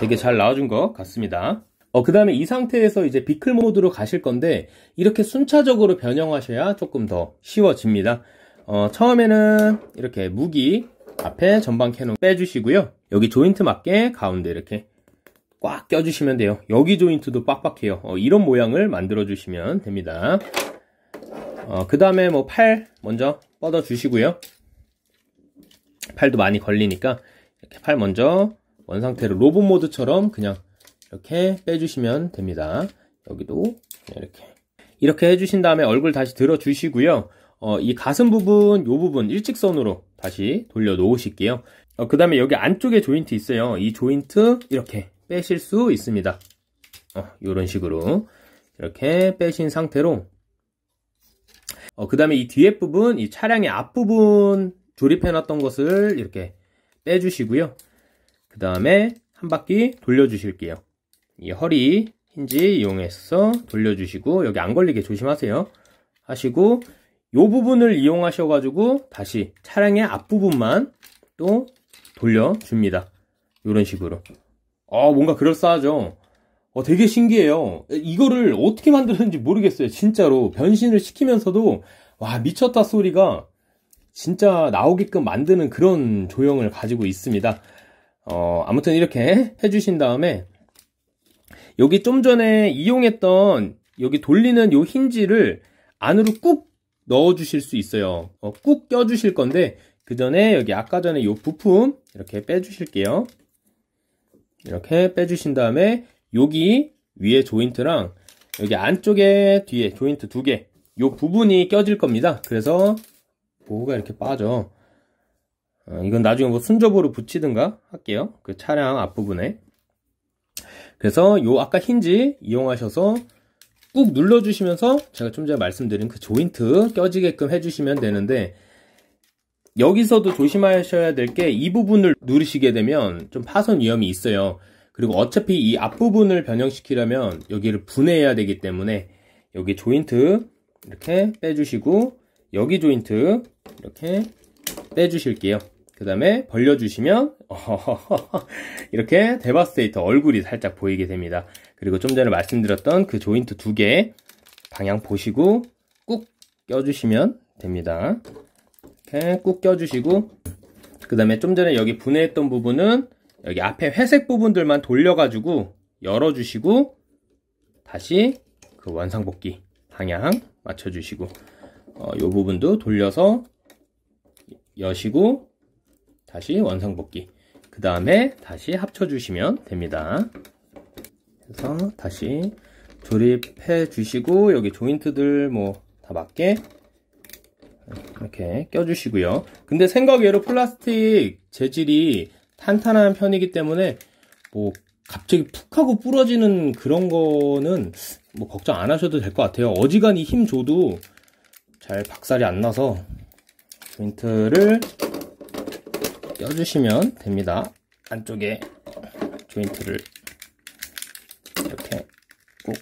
되게 잘 나와준 것 같습니다. 어, 그 다음에 이 상태에서 이제 비클 모드로 가실 건데 이렇게 순차적으로 변형하셔야 조금 더 쉬워집니다. 어, 처음에는 이렇게 무기 앞에 전방 캐논 빼주시고요. 여기 조인트 맞게 가운데 이렇게 꽉 껴주시면 돼요. 여기 조인트도 빡빡해요. 어, 이런 모양을 만들어주시면 됩니다. 어, 그 다음에 뭐 팔 먼저 뻗어주시고요. 팔도 많이 걸리니까 이렇게 팔 먼저 원상태로 로봇 모드처럼 그냥 이렇게 빼주시면 됩니다. 여기도 이렇게 이렇게 해주신 다음에 얼굴 다시 들어주시고요. 어, 이 가슴 부분, 이 부분 일직선으로 다시 돌려 놓으실게요. 어, 그 다음에 여기 안쪽에 조인트 있어요. 이 조인트 이렇게 빼실 수 있습니다. 이런 어, 식으로 이렇게 빼신 상태로 어, 그 다음에 이 뒤에 부분, 이 차량의 앞부분 조립해 놨던 것을 이렇게 빼주시고요. 그 다음에 한 바퀴 돌려주실게요. 이 허리 힌지 이용해서 돌려주시고 여기 안 걸리게 조심하세요. 하시고 이 부분을 이용하셔가지고 다시 차량의 앞부분만 또 돌려줍니다. 이런 식으로. 어, 뭔가 그럴싸하죠? 어, 되게 신기해요. 이거를 어떻게 만드는지 모르겠어요. 진짜로. 변신을 시키면서도, 와, 미쳤다 소리가 진짜 나오게끔 만드는 그런 조형을 가지고 있습니다. 어, 아무튼 이렇게 해주신 다음에 여기 좀 전에 이용했던 여기 돌리는 요 힌지를 안으로 꾹 넣어 주실 수 있어요 어, 꾹껴 주실 건데 그 전에 여기 아까 전에 요 부품 이렇게 빼 주실게요 이렇게 빼 주신 다음에 여기 위에 조인트랑 여기 안쪽에 뒤에 조인트 두 개 요 부분이 껴질 겁니다 그래서 보호가 이렇게 빠져 어, 이건 나중에 뭐 순접으로 붙이든가 할게요 그 차량 앞부분에 그래서 요 아까 힌지 이용하셔서 꾹 눌러주시면서 제가 좀 전에 말씀드린 그 조인트 껴지게끔 해주시면 되는데 여기서도 조심하셔야 될 게 이 부분을 누르시게 되면 좀 파손 위험이 있어요. 그리고 어차피 이 앞부분을 변형시키려면 여기를 분해해야 되기 때문에 여기 조인트 이렇게 빼주시고 여기 조인트 이렇게 빼주실게요. 그 다음에 벌려주시면 *laughs* 이렇게 데바스테이터 얼굴이 살짝 보이게 됩니다. 그리고 좀 전에 말씀드렸던 그 조인트 두 개 방향 보시고 꾹 껴주시면 됩니다. 이렇게 꾹 껴주시고 그 다음에 좀 전에 여기 분해했던 부분은 여기 앞에 회색 부분들만 돌려가지고 열어주시고 다시 그완성복귀 방향 맞춰주시고 어, 이 부분도 돌려서 여시고 다시 원상복귀 그 다음에 다시 합쳐주시면 됩니다 그래서 다시 조립해 주시고 여기 조인트들 뭐 다 맞게 이렇게 껴주시고요 근데 생각외로 플라스틱 재질이 탄탄한 편이기 때문에 뭐 갑자기 푹 하고 부러지는 그런 거는 뭐 걱정 안 하셔도 될 것 같아요 어지간히 힘 줘도 잘 박살이 안 나서 조인트를 껴주시면 됩니다. 안쪽에 어, 조인트를 이렇게 꼭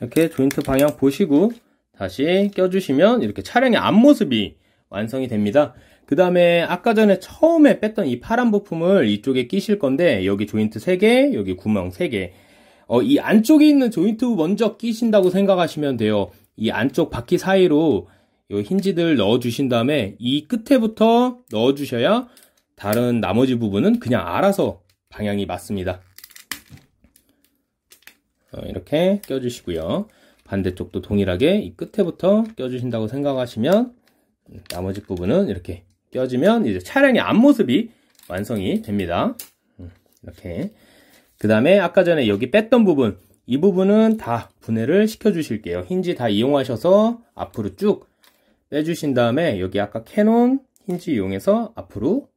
이렇게 조인트 방향 보시고 다시 껴주시면 이렇게 차량의 앞모습이 완성이 됩니다. 그 다음에 아까 전에 처음에 뺐던 이 파란 부품을 이쪽에 끼실 건데 여기 조인트 3개, 여기 구멍 3개 어, 이 안쪽에 있는 조인트 먼저 끼신다고 생각하시면 돼요. 이 안쪽 바퀴 사이로 요 힌지들 넣어주신 다음에 이 끝에부터 넣어주셔야 다른 나머지 부분은 그냥 알아서 방향이 맞습니다. 어, 이렇게 껴주시고요. 반대쪽도 동일하게 이 끝에부터 껴주신다고 생각하시면 나머지 부분은 이렇게 껴지면 이제 차량의 앞모습이 완성이 됩니다. 음, 이렇게 그 다음에 아까 전에 여기 뺐던 부분 이 부분은 다 분해를 시켜 주실게요 힌지 다 이용하셔서 앞으로 쭉 빼주신 다음에 여기 아까 캐논 힌지 이용해서 앞으로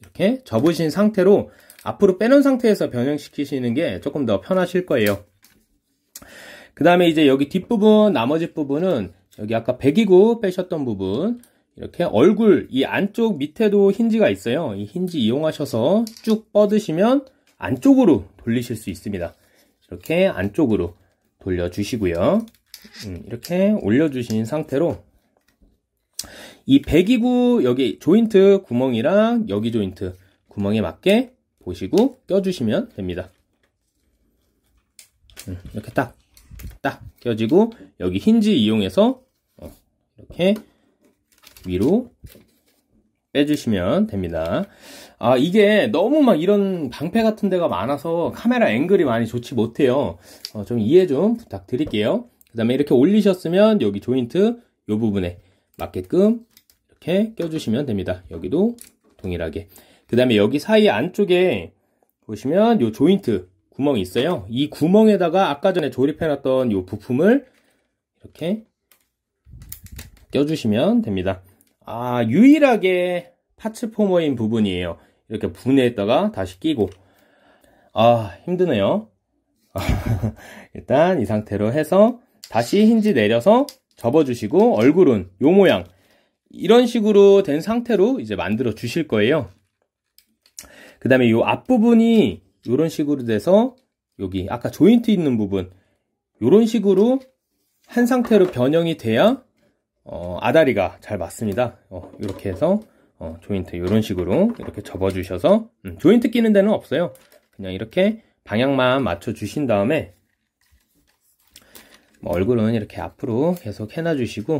이렇게 접으신 상태로 앞으로 빼놓은 상태에서 변형시키시는 게 조금 더 편하실 거예요. 그 다음에 이제 여기 뒷부분 나머지 부분은 여기 아까 배기구 빼셨던 부분 이렇게 얼굴 이 안쪽 밑에도 힌지가 있어요. 이 힌지 이용하셔서 쭉 뻗으시면 안쪽으로 돌리실 수 있습니다. 이렇게 안쪽으로 돌려주시고요. 음, 이렇게 올려주신 상태로 이 배기구 여기 조인트 구멍이랑 여기 조인트 구멍에 맞게 보시고 껴주시면 됩니다. 음, 이렇게 딱, 딱 껴지고 여기 힌지 이용해서 어, 이렇게 위로 빼주시면 됩니다. 아, 이게 너무 막 이런 방패 같은 데가 많아서 카메라 앵글이 많이 좋지 못해요. 어, 좀 이해 좀 부탁드릴게요. 그 다음에 이렇게 올리셨으면 여기 조인트 이 부분에 맞게끔 이렇게 껴주시면 됩니다. 여기도 동일하게. 그 다음에 여기 사이 안쪽에 보시면 요 조인트 구멍이 있어요. 이 구멍에다가 아까 전에 조립해놨던 요 부품을 이렇게 껴주시면 됩니다. 아, 유일하게 파츠 포머인 부분이에요. 이렇게 분해했다가 다시 끼고. 아, 힘드네요. *laughs* 일단 이 상태로 해서 다시 힌지 내려서 접어주시고 얼굴은 요 모양 이런 식으로 된 상태로 이제 만들어 주실 거예요. 그 다음에 요 앞부분이 이런 식으로 돼서 여기 아까 조인트 있는 부분 이런 식으로 한 상태로 변형이 돼야 어, 아다리가 잘 맞습니다. 어, 이렇게 해서 어, 조인트 이런 식으로 이렇게 접어주셔서 음, 조인트 끼는 데는 없어요. 그냥 이렇게 방향만 맞춰주신 다음에 뭐 얼굴은 이렇게 앞으로 계속 해놔주시고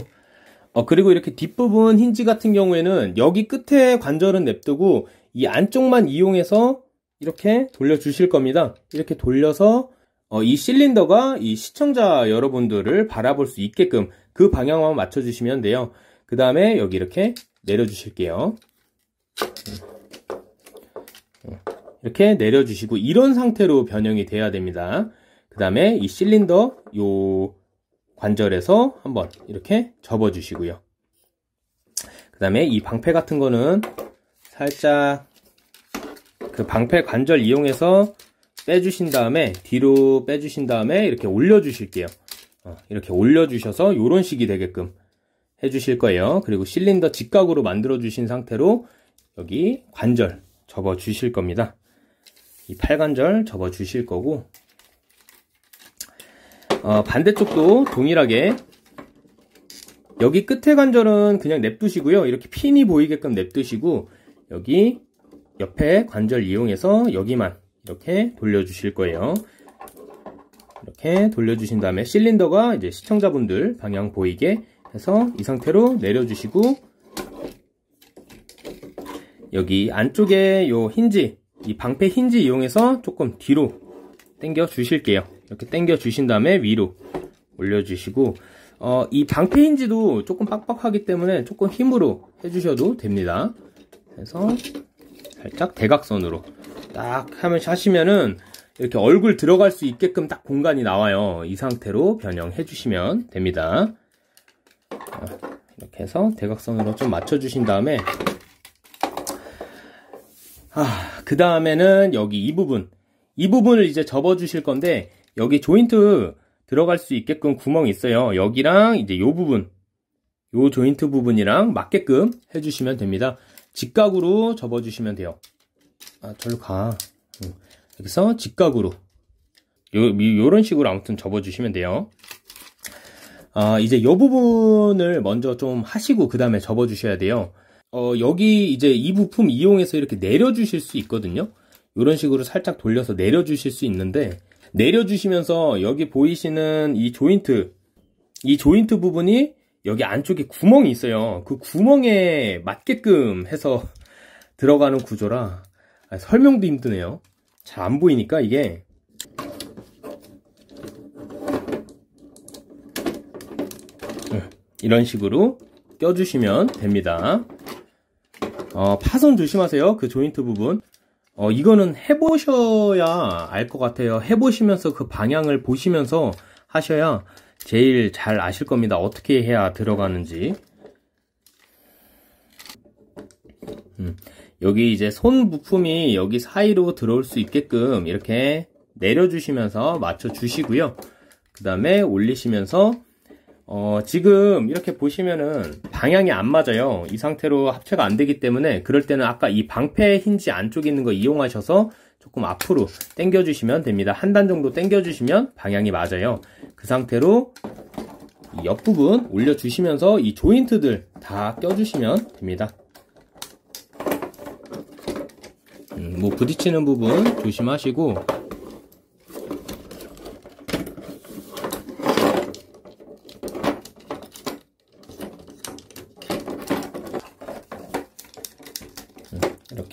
어, 그리고 이렇게 뒷부분 힌지 같은 경우에는 여기 끝에 관절은 냅두고 이 안쪽만 이용해서 이렇게 돌려주실 겁니다. 이렇게 돌려서 어, 이 실린더가 이 시청자 여러분들을 바라볼 수 있게끔 그 방향만 맞춰주시면 돼요. 그 다음에 여기 이렇게 내려주실게요. 어, 이렇게 내려주시고 이런 상태로 변형이 돼야 됩니다. 그 다음에 이 실린더 요 관절에서 한번 이렇게 접어 주시고요 그 다음에 이 방패 같은 거는 살짝 그 방패 관절 이용해서 빼주신 다음에 뒤로 빼주신 다음에 이렇게 올려주실게요 어, 이렇게 올려주셔서 이런 식이 되게끔 해주실 거예요 그리고 실린더 직각으로 만들어 주신 상태로 여기 관절 접어 주실 겁니다 이 팔관절 접어 주실 거고 어, 반대쪽도 동일하게 여기 끝에 관절은 그냥 냅두시고요. 이렇게 핀이 보이게끔 냅두시고 여기 옆에 관절 이용해서 여기만 이렇게 돌려주실 거예요. 이렇게 돌려주신 다음에 실린더가 이제 시청자분들 방향 보이게 해서 이 상태로 내려주시고 여기 안쪽에 요 힌지 이 방패 힌지 이용해서 조금 뒤로 당겨 주실게요. 이렇게 당겨 주신 다음에 위로 올려주시고 어, 이 방패인지도 조금 빡빡하기 때문에 조금 힘으로 해주셔도 됩니다. 그래서 살짝 대각선으로 딱하시면은 이렇게 얼굴 들어갈 수 있게끔 딱 공간이 나와요. 이 상태로 변형해 주시면 됩니다. 어, 이렇게 해서 대각선으로 좀 맞춰주신 다음에 아, 그 다음에는 여기 이 부분 이 부분을 이제 접어 주실 건데 여기 조인트 들어갈 수 있게끔 구멍이 있어요. 여기랑 이제 요 부분, 요 조인트 부분이랑 맞게끔 해주시면 됩니다. 직각으로 접어주시면 돼요. 아, 절로 가. 여기서 직각으로. 요, 요런 식으로 아무튼 접어주시면 돼요. 아, 이제 요 부분을 먼저 좀 하시고 그 다음에 접어주셔야 돼요. 어, 여기 이제 이 부품 이용해서 이렇게 내려주실 수 있거든요. 이런 식으로 살짝 돌려서 내려주실 수 있는데 내려주시면서 여기 보이시는 이 조인트 이 조인트 부분이 여기 안쪽에 구멍이 있어요 그 구멍에 맞게끔 해서 *laughs* 들어가는 구조라 아, 설명도 힘드네요 잘 안 보이니까 이게 네, 이런 식으로 껴주시면 됩니다 어, 파손 조심하세요 그 조인트 부분 어, 이거는 해보셔야 알 것 같아요. 해보시면서 그 방향을 보시면서 하셔야 제일 잘 아실 겁니다. 어떻게 해야 들어가는지. 음, 여기 이제 손 부품이 여기 사이로 들어올 수 있게끔 이렇게 내려주시면서 맞춰주시고요. 그 다음에 올리시면서 어, 지금 이렇게 보시면은 방향이 안 맞아요. 이 상태로 합체가 안 되기 때문에 그럴 때는 아까 이 방패 힌지 안쪽에 있는 거 이용하셔서 조금 앞으로 당겨주시면 됩니다. 한 단 정도 당겨주시면 방향이 맞아요. 그 상태로 옆부분 올려주시면서 이 조인트들 다 껴주시면 됩니다. 음, 뭐 부딪히는 부분 조심하시고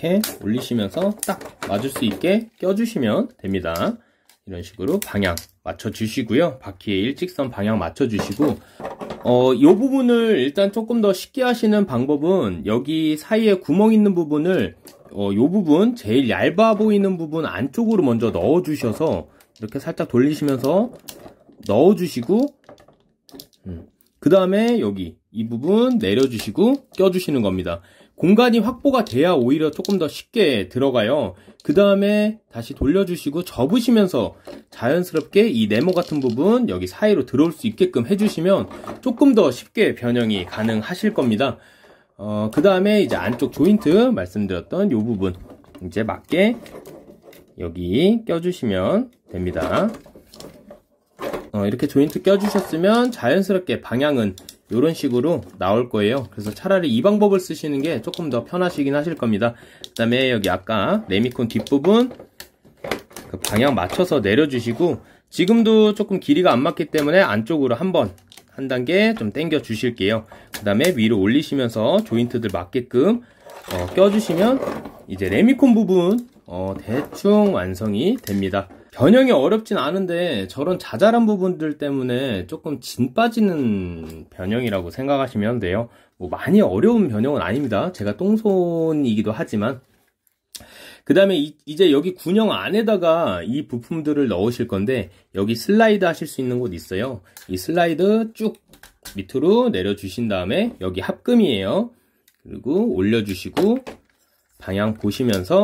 이렇게 올리시면서 딱 맞을 수 있게 껴주시면 됩니다. 이런 식으로 방향 맞춰주시고요. 바퀴의 일직선 방향 맞춰주시고 어, 이 부분을 일단 조금 더 쉽게 하시는 방법은 여기 사이에 구멍 있는 부분을 어, 요 부분 제일 얇아 보이는 부분 안쪽으로 먼저 넣어 주셔서 이렇게 살짝 돌리시면서 넣어 주시고 음, 그 다음에 여기 이 부분 내려 주시고 껴 주시는 겁니다 공간이 확보가 돼야 오히려 조금 더 쉽게 들어가요. 그 다음에 다시 돌려주시고 접으시면서 자연스럽게 이 네모 같은 부분 여기 사이로 들어올 수 있게끔 해주시면 조금 더 쉽게 변형이 가능하실 겁니다. 어, 그 다음에 이제 안쪽 조인트 말씀드렸던 이 부분 이제 맞게 여기 껴주시면 됩니다. 어, 이렇게 조인트 껴주셨으면 자연스럽게 방향은 이런 식으로 나올 거예요. 그래서 차라리 이 방법을 쓰시는 게 조금 더 편하시긴 하실 겁니다. 그 다음에 여기 아까 레미콘 뒷부분 그 방향 맞춰서 내려주시고 지금도 조금 길이가 안 맞기 때문에 안쪽으로 한 번 한 단계 좀 당겨 주실게요. 그 다음에 위로 올리시면서 조인트들 맞게끔 어, 껴주시면 이제 레미콘 부분 어, 대충 완성이 됩니다. 변형이 어렵진 않은데 저런 자잘한 부분들 때문에 조금 진 빠지는 변형이라고 생각하시면 돼요. 뭐 많이 어려운 변형은 아닙니다. 제가 똥손이기도 하지만 그 다음에 이제 여기 군형 안에다가 이 부품들을 넣으실 건데 여기 슬라이드 하실 수 있는 곳 있어요. 이 슬라이드 쭉 밑으로 내려주신 다음에 여기 합금이에요. 그리고 올려주시고 방향 보시면서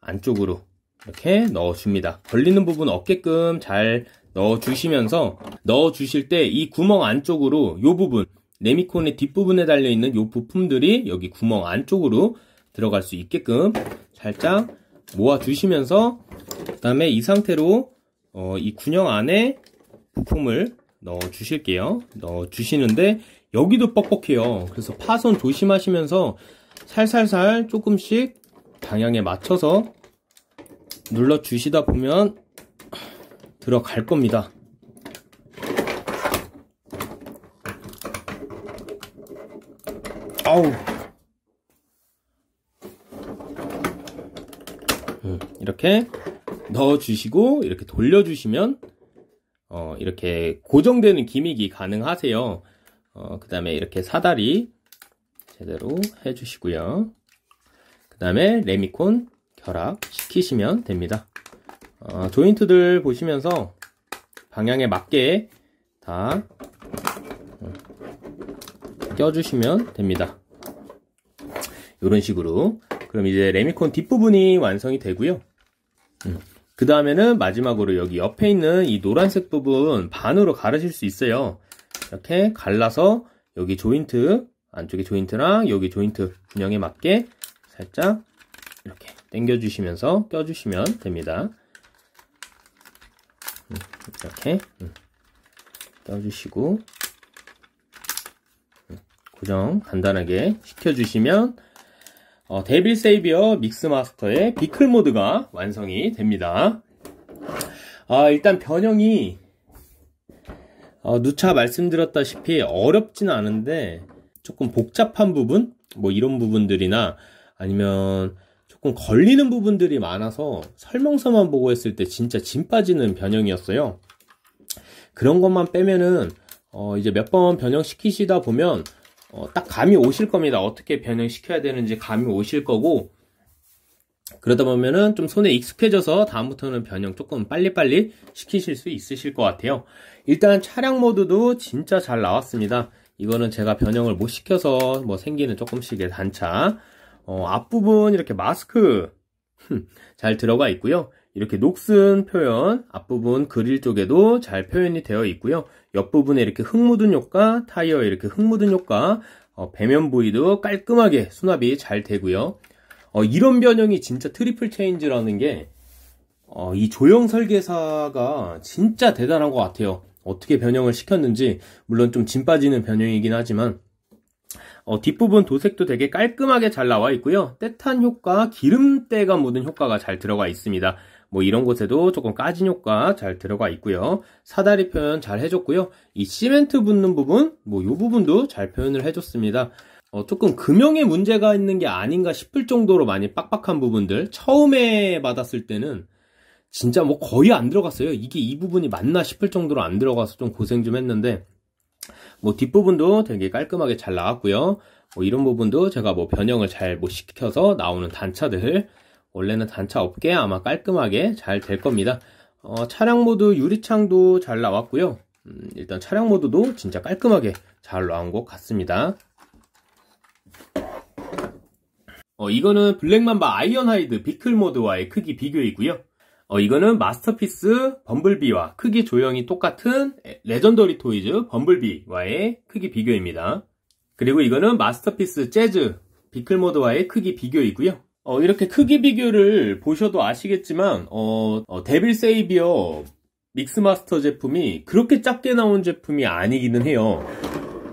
안쪽으로 이렇게 넣어줍니다. 걸리는 부분 없게끔 잘 넣어주시면서 넣어주실 때 이 구멍 안쪽으로 이 부분 레미콘의 뒷부분에 달려있는 이 부품들이 여기 구멍 안쪽으로 들어갈 수 있게끔 살짝 모아주시면서 그 다음에 이 상태로 어, 이 군형 안에 부품을 넣어주실게요. 넣어주시는데 여기도 뻑뻑해요. 그래서 파손 조심하시면서 살살살 조금씩 방향에 맞춰서 눌러 주시다 보면 들어갈 겁니다 아우 음, 이렇게 넣어 주시고 이렇게 돌려 주시면 어, 이렇게 고정되는 기믹이 가능하세요 어, 그 다음에 이렇게 사다리 제대로 해주시고요 그 다음에 레미콘 절약시키시면 됩니다. 어, 조인트들 보시면서 방향에 맞게 다 어, 껴주시면 됩니다. 이런 식으로 그럼 이제 레미콘 뒷부분이 완성이 되고요. 음. 그 다음에는 마지막으로 여기 옆에 있는 이 노란색 부분 반으로 가르실 수 있어요. 이렇게 갈라서 여기 조인트 안쪽에 조인트랑 여기 조인트 균형에 맞게 살짝 이렇게 당겨주시면서 껴주시면 됩니다. 음, 이렇게 음, 껴주시고 음, 고정 간단하게 시켜주시면 어, 데빌 세이비어 믹스마스터의 비클 모드가 완성이 됩니다. 아, 일단 변형이 어, 누차 말씀드렸다시피 어렵진 않은데 조금 복잡한 부분 뭐 이런 부분들이나 아니면 조금 걸리는 부분들이 많아서 설명서만 보고 했을 때 진짜 진 빠지는 변형이었어요. 그런 것만 빼면은 어 이제 몇 번 변형시키시다 보면 어딱 감이 오실 겁니다. 어떻게 변형시켜야 되는지 감이 오실 거고 그러다 보면은 좀 손에 익숙해져서 다음부터는 변형 조금 빨리빨리 시키실 수 있으실 것 같아요. 일단 차량 모드도 진짜 잘 나왔습니다. 이거는 제가 변형을 못 시켜서 뭐 생기는 조금씩의 단차 어, 앞부분 이렇게 마스크 잘 들어가 있고요. 이렇게 녹슨 표현 앞부분 그릴 쪽에도 잘 표현이 되어 있고요. 옆부분에 이렇게 흙 묻은 효과, 타이어에 이렇게 흙 묻은 효과, 어, 배면 부위도 깔끔하게 수납이 잘 되고요. 어, 이런 변형이 진짜 트리플 체인지라는 게, 어, 이 조형 설계사가 진짜 대단한 것 같아요. 어떻게 변형을 시켰는지, 물론 좀 짐 빠지는 변형이긴 하지만, 어, 뒷부분 도색도 되게 깔끔하게 잘 나와 있고요. 때탄 효과, 기름때가 묻은 효과가 잘 들어가 있습니다. 뭐 이런 곳에도 조금 까진 효과 잘 들어가 있고요. 사다리 표현 잘 해줬고요. 이 시멘트 붙는 부분, 뭐이 부분도 잘 표현을 해줬습니다. 어, 조금 금형에 문제가 있는 게 아닌가 싶을 정도로 많이 빡빡한 부분들 처음에 받았을 때는 진짜 뭐 거의 안 들어갔어요. 이게 이 부분이 맞나 싶을 정도로 안 들어가서 좀 고생 좀 했는데 뭐 뒷부분도 되게 깔끔하게 잘 나왔고요. 뭐 이런 부분도 제가 뭐 변형을 잘못 뭐 시켜서 나오는 단차들 원래는 단차 없게 아마 깔끔하게 잘 될 겁니다. 어, 차량 모드 유리창도 잘 나왔고요. 음, 일단 차량 모드도 진짜 깔끔하게 잘 나온 것 같습니다. 어, 이거는 블랙맘바 아이언하이드 비클 모드와의 크기 비교이고요. 어, 이거는 마스터피스 범블비와 크기 조형이 똑같은 레전더리 토이즈 범블비와의 크기 비교입니다. 그리고 이거는 마스터피스 재즈 비클모드와의 크기 비교이고요. 어, 이렇게 크기 비교를 보셔도 아시겠지만 어, 어 데빌 세이비어 믹스마스터 제품이 그렇게 작게 나온 제품이 아니기는 해요.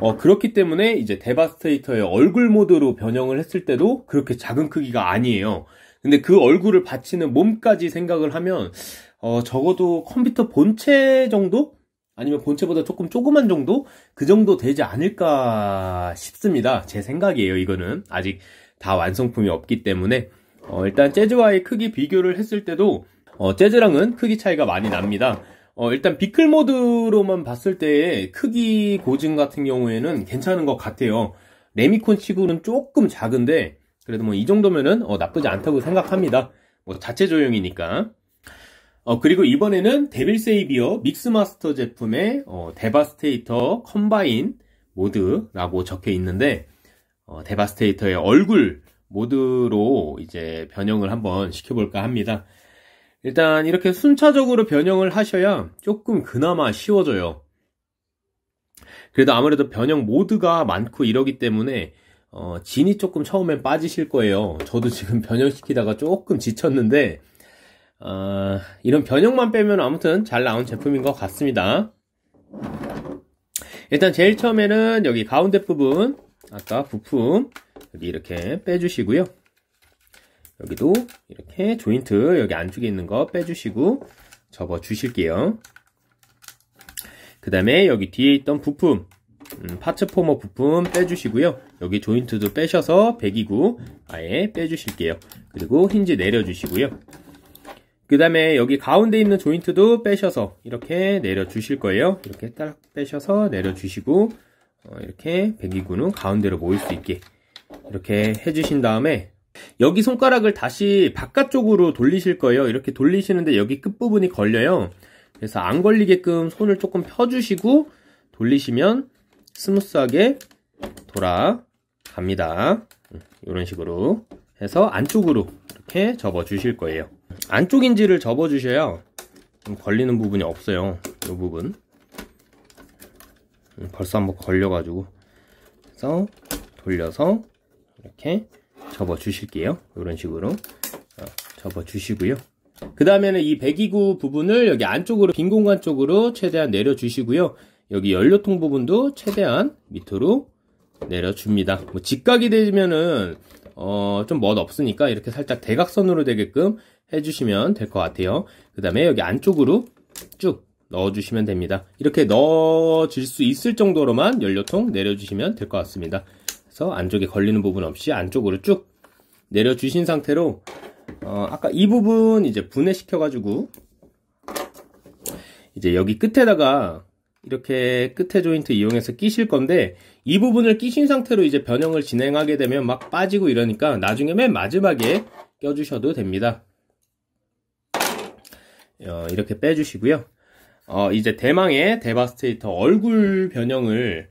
어, 그렇기 때문에 이제 데바스테이터의 얼굴 모드로 변형을 했을 때도 그렇게 작은 크기가 아니에요. 근데 그 얼굴을 바치는 몸까지 생각을 하면 어, 적어도 컴퓨터 본체 정도? 아니면 본체보다 조금 조그만 정도? 그 정도 되지 않을까 싶습니다. 제 생각이에요, 이거는. 아직 다 완성품이 없기 때문에. 어, 일단 재즈와의 크기 비교를 했을 때도 어, 재즈랑은 크기 차이가 많이 납니다. 어, 일단 비클 모드로만 봤을 때의 크기 고증 같은 경우에는 괜찮은 것 같아요. 레미콘 치고는 조금 작은데 그래도 뭐 이 정도면은 어, 나쁘지 않다고 생각합니다. 뭐 자체 조용이니까. 어, 그리고 이번에는 데빌세이비어 믹스마스터 제품의 어, 데바스테이터 컴바인 모드라고 적혀 있는데 어, 데바스테이터의 얼굴 모드로 이제 변형을 한번 시켜볼까 합니다. 일단 이렇게 순차적으로 변형을 하셔야 조금 그나마 쉬워져요. 그래도 아무래도 변형 모드가 많고 이러기 때문에 어, 진이 조금 처음엔 빠지실 거예요. 저도 지금 *laughs* 변형시키다가 조금 지쳤는데 어, 이런 변형만 빼면 아무튼 잘 나온 제품인 것 같습니다. 일단 제일 처음에는 여기 가운데 부분 아까 부품 여기 이렇게 빼주시고요. 여기도 이렇게 조인트 여기 안쪽에 있는 거 빼주시고 접어 주실게요. 그 다음에 여기 뒤에 있던 부품 음, 파츠 포머 부품 빼주시고요. 여기 조인트도 빼셔서 102구 아예 빼주실게요. 그리고 힌지 내려주시고요. 그 다음에 여기 가운데 있는 조인트도 빼셔서 이렇게 내려주실 거예요. 이렇게 딱 빼셔서 내려주시고 어, 이렇게 102구는 가운데로 모일 수 있게 이렇게 해주신 다음에 여기 손가락을 다시 바깥쪽으로 돌리실 거예요. 이렇게 돌리시는데 여기 끝부분이 걸려요. 그래서 안 걸리게끔 손을 조금 펴주시고 돌리시면 스무스하게 돌아갑니다. 이런 음, 식으로 해서 안쪽으로 이렇게 접어 주실 거예요. 안쪽인지를 접어 주셔야 걸리는 부분이 없어요. 이 부분. 음, 벌써 한번 걸려가지고. 그래서 돌려서 이렇게 접어 주실게요. 이런 식으로 어, 접어 주시고요. 그 다음에는 이 배기구 부분을 여기 안쪽으로 빈 공간 쪽으로 최대한 내려 주시고요. 여기 연료통 부분도 최대한 밑으로 내려줍니다. 뭐 직각이 되면은 어, 좀 멋없으니까 이렇게 살짝 대각선으로 되게끔 해주시면 될 것 같아요. 그 다음에 여기 안쪽으로 쭉 넣어주시면 됩니다. 이렇게 넣어질 수 있을 정도로만 연료통 내려주시면 될 것 같습니다. 그래서 안쪽에 걸리는 부분 없이 안쪽으로 쭉 내려주신 상태로 어, 아까 이 부분 이제 분해시켜가지고 이제 여기 끝에다가 이렇게 끝에 조인트 이용해서 끼실 건데 이 부분을 끼신 상태로 이제 변형을 진행하게 되면 막 빠지고 이러니까 나중에 맨 마지막에 껴주셔도 됩니다. 어, 이렇게 빼주시고요. 어, 이제 대망의 데바스테이터 얼굴 변형을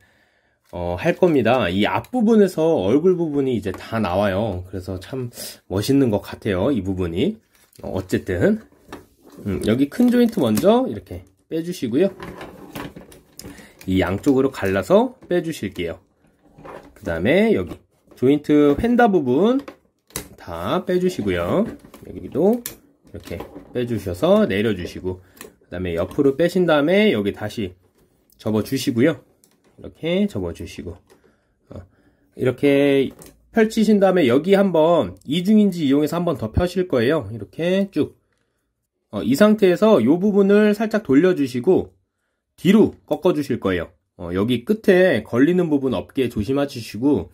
어, 할 겁니다. 이 앞부분에서 얼굴 부분이 이제 다 나와요. 그래서 참 멋있는 것 같아요. 이 부분이. 어, 어쨌든 음, 여기 큰 조인트 먼저 이렇게 빼주시고요. 이 양쪽으로 갈라서 빼주실게요. 그 다음에 여기 조인트 휀다 부분 다 빼주시고요. 여기도 이렇게 빼주셔서 내려주시고 그 다음에 옆으로 빼신 다음에 여기 다시 접어주시고요. 이렇게 접어주시고 어, 이렇게 펼치신 다음에 여기 한번 이중인지 이용해서 한번 더 펴실 거예요. 이렇게 쭉. 어, 이 상태에서 이 부분을 살짝 돌려주시고 뒤로 꺾어주실 거예요. 어, 여기 끝에 걸리는 부분 없게 조심하시고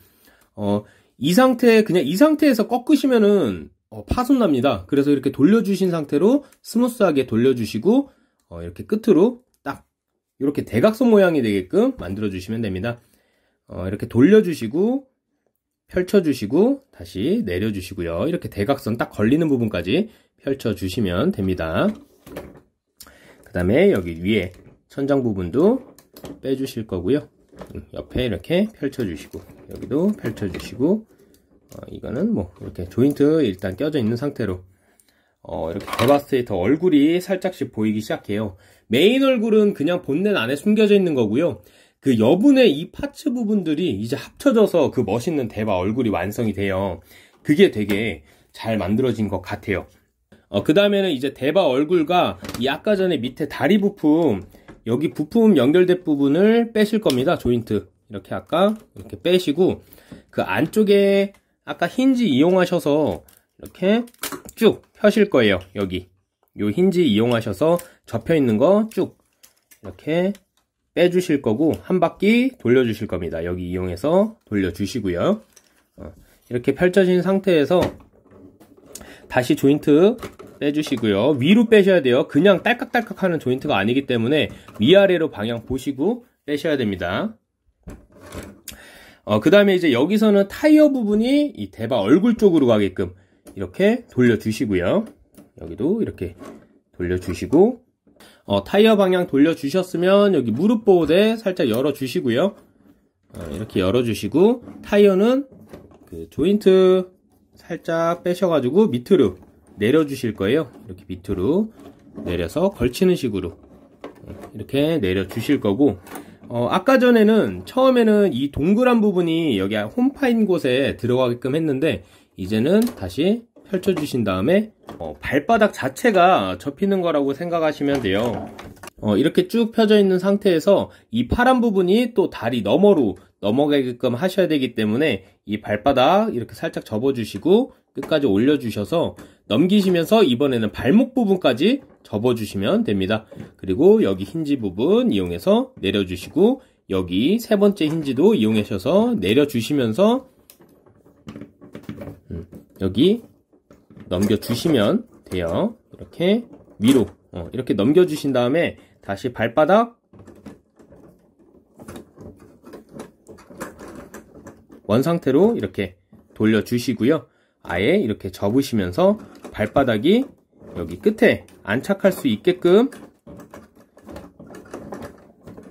어, 이 상태 그냥 이 상태에서 꺾으시면은 어, 파손 납니다. 그래서 이렇게 돌려주신 상태로 스무스하게 돌려주시고 어, 이렇게 끝으로 딱 이렇게 대각선 모양이 되게끔 만들어 주시면 됩니다. 어, 이렇게 돌려주시고 펼쳐주시고 다시 내려주시고요. 이렇게 대각선 딱 걸리는 부분까지 펼쳐주시면 됩니다. 그 다음에 여기 위에 천장 부분도 빼주실 거고요. 음, 옆에 이렇게 펼쳐주시고 여기도 펼쳐주시고 어, 이거는 뭐 이렇게 조인트 일단 껴져 있는 상태로 어, 이렇게 데바스테이터 얼굴이 살짝씩 보이기 시작해요. 메인 얼굴은 그냥 본넷 안에 숨겨져 있는 거고요. 그 여분의 이 파츠 부분들이 이제 합쳐져서 그 멋있는 데바 얼굴이 완성이 돼요. 그게 되게 잘 만들어진 것 같아요. 어, 그 다음에는 이제 대바 얼굴과 이 아까 전에 밑에 다리 부품 여기 부품 연결대 부분을 빼실 겁니다. 조인트. 이렇게 아까 이렇게 빼시고 그 안쪽에 아까 힌지 이용하셔서 이렇게 쭉 펴실 거예요. 여기. 요 힌지 이용하셔서 접혀 있는 거 쭉 이렇게 빼주실 거고 한 바퀴 돌려주실 겁니다. 여기 이용해서 돌려주시고요. 어, 이렇게 펼쳐진 상태에서 다시 조인트 빼주시고요. 위로 빼셔야 돼요. 그냥 딸깍딸깍 하는 조인트가 아니기 때문에 위아래로 방향 보시고 빼셔야 됩니다. 어, 그 다음에 이제 여기서는 타이어 부분이 이 대바 얼굴 쪽으로 가게끔 이렇게 돌려주시고요. 여기도 이렇게 돌려주시고 어, 타이어 방향 돌려주셨으면 여기 무릎 보호대 살짝 열어주시고요. 어, 이렇게 열어주시고 타이어는 그 조인트 살짝 빼셔가지고 밑으로 내려주실 거예요. 이렇게 밑으로 내려서 걸치는 식으로 이렇게 내려주실 거고 어, 아까 전에는 처음에는 이 동그란 부분이 여기 홈파인 곳에 들어가게끔 했는데 이제는 다시 펼쳐주신 다음에 어, 발바닥 자체가 접히는 거라고 생각하시면 돼요. 어, 이렇게 쭉 펴져 있는 상태에서 이 파란 부분이 또 다리 너머로 넘어가게끔 하셔야 되기 때문에 이 발바닥 이렇게 살짝 접어주시고 끝까지 올려주셔서 넘기시면서 이번에는 발목 부분까지 접어주시면 됩니다. 그리고 여기 힌지 부분 이용해서 내려주시고 여기 세 번째 힌지도 이용하셔서 내려주시면서 음, 여기 넘겨주시면 돼요. 이렇게 위로 어, 이렇게 넘겨주신 다음에 다시 발바닥 원상태로 이렇게 돌려주시고요. 아예 이렇게 접으시면서 발바닥이 여기 끝에 안착할 수 있게끔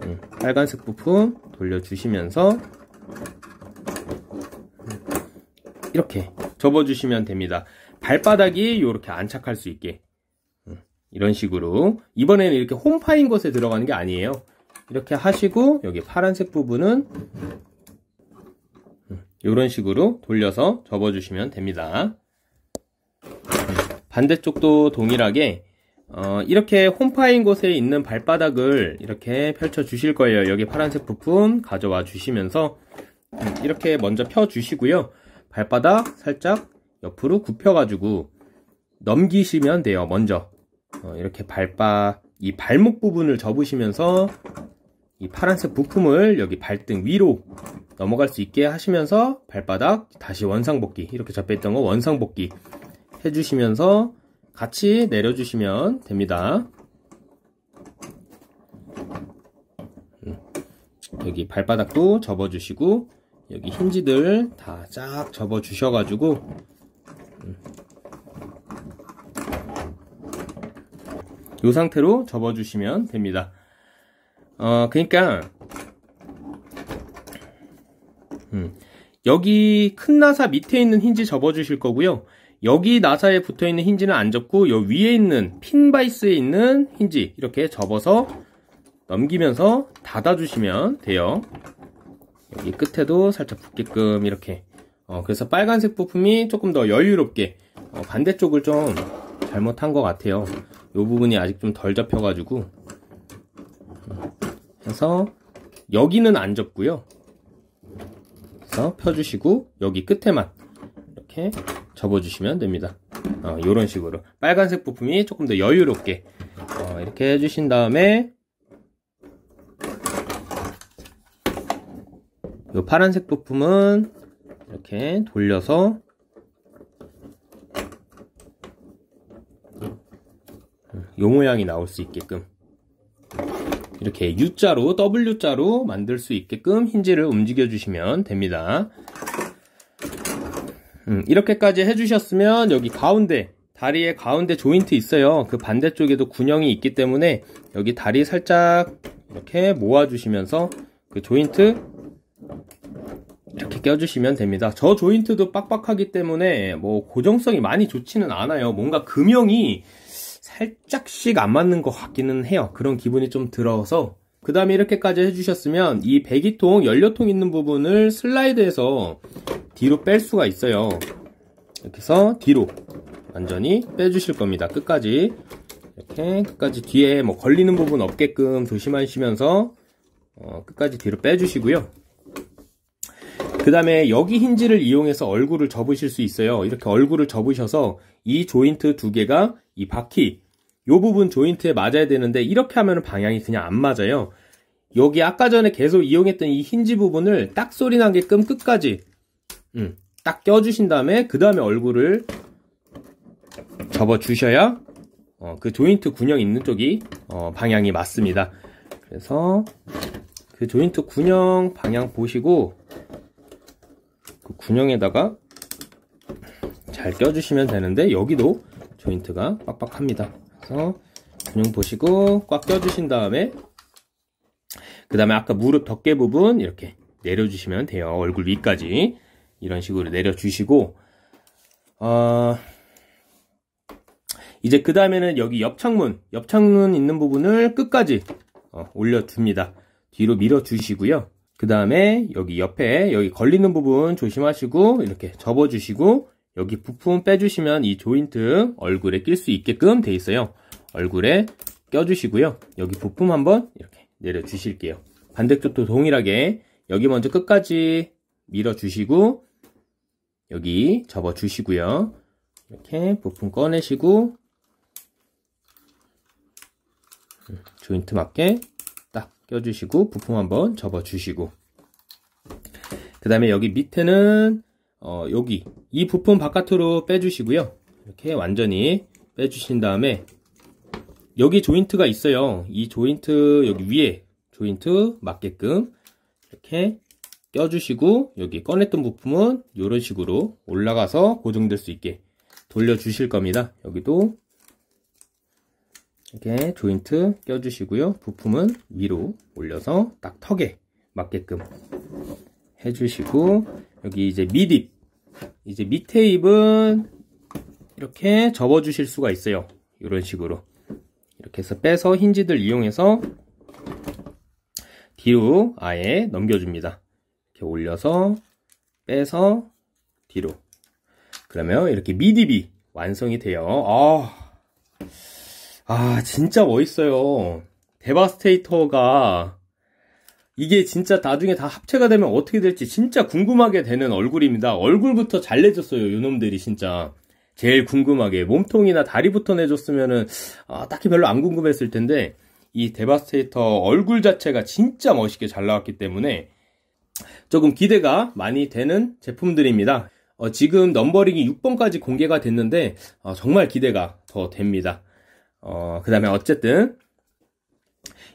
음, 빨간색 부품 돌려주시면서 이렇게 접어주시면 됩니다. 발바닥이 이렇게 안착할 수 있게 음, 이런 식으로 이번에는 이렇게 홈파인 것에 들어가는 게 아니에요. 이렇게 하시고 여기 파란색 부분은 이런 식으로 돌려서 접어주시면 됩니다. 반대쪽도 동일하게 어, 이렇게 홈파인 곳에 있는 발바닥을 이렇게 펼쳐 주실 거예요. 여기 파란색 부품 가져와 주시면서 음, 이렇게 먼저 펴 주시고요. 발바닥 살짝 옆으로 굽혀가지고 넘기시면 돼요. 먼저 어, 이렇게 발바 이 발목 부분을 접으시면서 이 파란색 부품을 여기 발등 위로 넘어갈 수 있게 하시면서 발바닥 다시 원상복귀 이렇게 잡혀있던 거 원상복귀 해주시면서 같이 내려주시면 됩니다 음. 여기 발바닥도 접어주시고 여기 힌지들 다 쫙 접어주셔가지고 이 음. 상태로 접어주시면 됩니다 어, 그러니까 음, 여기 큰 나사 밑에 있는 힌지 접어주실 거고요. 여기 나사에 붙어있는 힌지는 안 접고 요 위에 있는 핀 바이스에 있는 힌지 이렇게 접어서 넘기면서 닫아주시면 돼요. 여기 끝에도 살짝 붙게끔 이렇게 어, 그래서 빨간색 부품이 조금 더 여유롭게 어, 반대쪽을 좀 잘못한 것 같아요. 이 부분이 아직 좀 덜 잡혀가지고 해서 여기는 안 접고요. 그래서 펴주시고 여기 끝에만 이렇게 접어주시면 됩니다. 이런 어, 식으로 빨간색 부품이 조금 더 여유롭게 어, 이렇게 해주신 다음에 이 파란색 부품은 이렇게 돌려서 이 모양이 나올 수 있게끔 이렇게 U자로 W자로 만들 수 있게끔 힌지를 움직여 주시면 됩니다. 음, 이렇게까지 해주셨으면 여기 가운데 다리의 가운데 조인트 있어요. 그 반대쪽에도 군형이 있기 때문에 여기 다리 살짝 이렇게 모아주시면서 그 조인트 이렇게 껴주시면 됩니다. 저 조인트도 빡빡하기 때문에 뭐 고정성이 많이 좋지는 않아요. 뭔가 금형이 살짝씩 안 맞는 것 같기는 해요. 그런 기분이 좀 들어서 그 다음에 이렇게까지 해주셨으면 이 배기통, 연료통 있는 부분을 슬라이드해서 뒤로 뺄 수가 있어요. 이렇게 해서 뒤로 완전히 빼주실 겁니다. 끝까지 이렇게 끝까지 뒤에 뭐 걸리는 부분 없게끔 조심하시면서 어, 끝까지 뒤로 빼주시고요. 그 다음에 여기 힌지를 이용해서 얼굴을 접으실 수 있어요. 이렇게 얼굴을 접으셔서 이 조인트 두 개가 이 바퀴 요 부분 조인트에 맞아야 되는데 이렇게 하면 방향이 그냥 안 맞아요. 여기 아까 전에 계속 이용했던 이 힌지 부분을 딱 소리 나게끔 끝까지 음, 딱 껴주신 다음에 그 다음에 얼굴을 접어주셔야 어, 그 조인트 군형 있는 쪽이 어, 방향이 맞습니다. 그래서 그 조인트 군형 방향 보시고 그 군형에다가 잘 껴주시면 되는데 여기도 조인트가 빡빡합니다. 그래서 균형 보시고 꽉 껴주신 다음에 그 다음에 아까 무릎 덮개 부분 이렇게 내려주시면 돼요. 얼굴 위까지 이런 식으로 내려주시고 어... 이제 그 다음에는 여기 옆창문 옆창문 있는 부분을 끝까지 어, 올려줍니다. 뒤로 밀어주시고요. 그 다음에 여기 옆에 여기 걸리는 부분 조심하시고 이렇게 접어주시고 여기 부품 빼주시면 이 조인트 얼굴에 낄 수 있게끔 돼 있어요. 얼굴에 껴주시고요. 여기 부품 한번 이렇게 내려주실게요. 반대쪽도 동일하게 여기 먼저 끝까지 밀어주시고 여기 접어주시고요. 이렇게 부품 꺼내시고 조인트 맞게 딱 껴주시고 부품 한번 접어주시고 그 다음에 여기 밑에는 어, 여기 이 부품 바깥으로 빼주시고요. 이렇게 완전히 빼주신 다음에 여기 조인트가 있어요. 이 조인트 여기 위에 조인트 맞게끔 이렇게 껴주시고 여기 꺼냈던 부품은 이런 식으로 올라가서 고정될 수 있게 돌려주실 겁니다. 여기도 이렇게 조인트 껴주시고요. 부품은 위로 올려서 딱 턱에 맞게끔 해주시고 여기 이제 미딥 이제 밑에 입은 이렇게 접어 주실 수가 있어요 이런 식으로 이렇게 해서 빼서 힌지들 이용해서 뒤로 아예 넘겨줍니다 이렇게 올려서 빼서 뒤로 그러면 이렇게 미디비 완성이 돼요 아, 아 진짜 멋있어요 데바스테이터가 이게 진짜 나중에 다 합체가 되면 어떻게 될지 진짜 궁금하게 되는 얼굴입니다. 얼굴부터 잘 내줬어요, 요놈들이 진짜. 제일 궁금하게 몸통이나 다리부터 내줬으면은 아, 딱히 별로 안 궁금했을 텐데 이 데바스테이터 얼굴 자체가 진짜 멋있게 잘 나왔기 때문에 조금 기대가 많이 되는 제품들입니다. 어, 지금 넘버링이 6번까지 공개가 됐는데 어, 정말 기대가 더 됩니다. 어, 그 다음에 어쨌든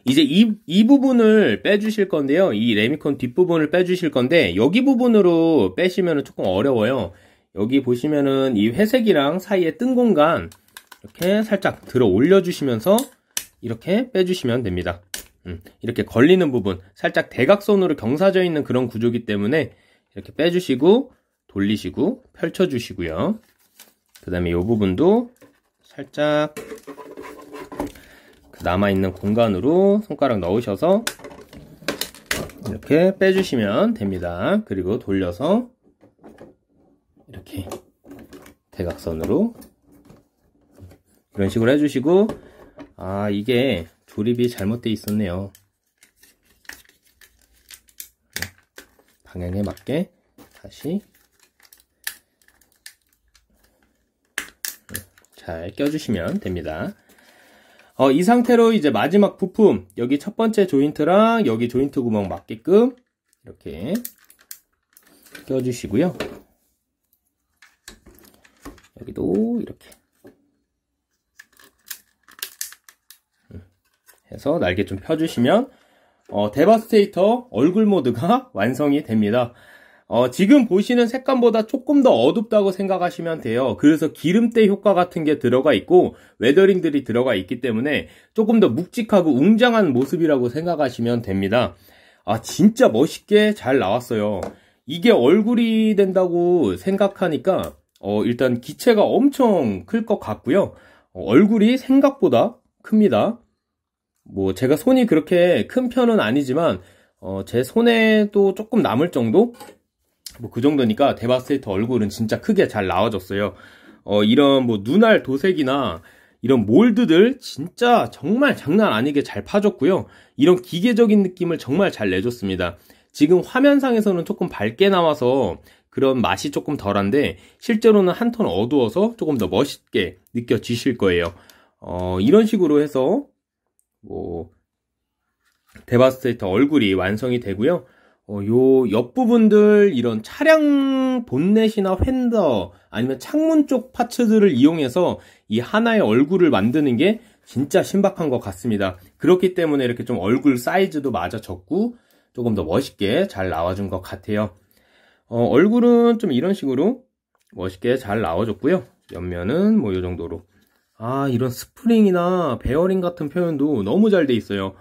이제 이, 이 부분을 빼주실 건데요. 이 레미콘 뒷부분을 빼주실 건데 여기 부분으로 빼시면 조금 어려워요. 여기 보시면은 이 회색이랑 사이에 뜬 공간 이렇게 살짝 들어 올려주시면서 이렇게 빼주시면 됩니다. 음, 이렇게 걸리는 부분 살짝 대각선으로 경사져 있는 그런 구조기 때문에 이렇게 빼주시고 돌리시고 펼쳐주시고요. 그 다음에 이 부분도 살짝 남아있는 공간으로 손가락 넣으셔서 이렇게 빼주시면 됩니다. 그리고 돌려서 이렇게 대각선으로 이런 식으로 해주시고 아 이게 조립이 잘못되어 있었네요. 방향에 맞게 다시 잘 껴주시면 됩니다. 어, 이 상태로 이제 마지막 부품 여기 첫 번째 조인트랑 여기 조인트 구멍 맞게끔 이렇게 껴주시고요. 여기도 이렇게 음, 해서 날개 좀 펴주시면 어, 데바스테이터 얼굴 모드가 *laughs* 완성이 됩니다. 어, 지금 보시는 색감보다 조금 더 어둡다고 생각하시면 돼요. 그래서 기름때 효과 같은 게 들어가 있고 웨더링들이 들어가 있기 때문에 조금 더 묵직하고 웅장한 모습이라고 생각하시면 됩니다. 아 진짜 멋있게 잘 나왔어요. 이게 얼굴이 된다고 생각하니까 어, 일단 기체가 엄청 클 것 같고요. 어, 얼굴이 생각보다 큽니다. 뭐 제가 손이 그렇게 큰 편은 아니지만 어, 제 손에도 조금 남을 정도 뭐그 정도니까 데바스테이터 얼굴은 진짜 크게 잘 나와줬어요. 어, 이런 뭐 눈알 도색이나 이런 몰드들 진짜 정말 장난 아니게 잘 파줬고요. 이런 기계적인 느낌을 정말 잘 내줬습니다. 지금 화면상에서는 조금 밝게 나와서 그런 맛이 조금 덜한데 실제로는 한 톤 어두워서 조금 더 멋있게 느껴지실 거예요. 어, 이런 식으로 해서 뭐 데바스테이터 얼굴이 완성이 되고요. 어, 요 옆부분들 이런 차량 본넷이나 휀더 아니면 창문 쪽 파츠들을 이용해서 이 하나의 얼굴을 만드는 게 진짜 신박한 것 같습니다. 그렇기 때문에 이렇게 좀 얼굴 사이즈도 맞아졌고 조금 더 멋있게 잘 나와준 것 같아요. 어, 얼굴은 좀 이런 식으로 멋있게 잘 나와줬고요. 옆면은 뭐 이 정도로. 아, 이런 스프링이나 베어링 같은 표현도 너무 잘 돼 있어요.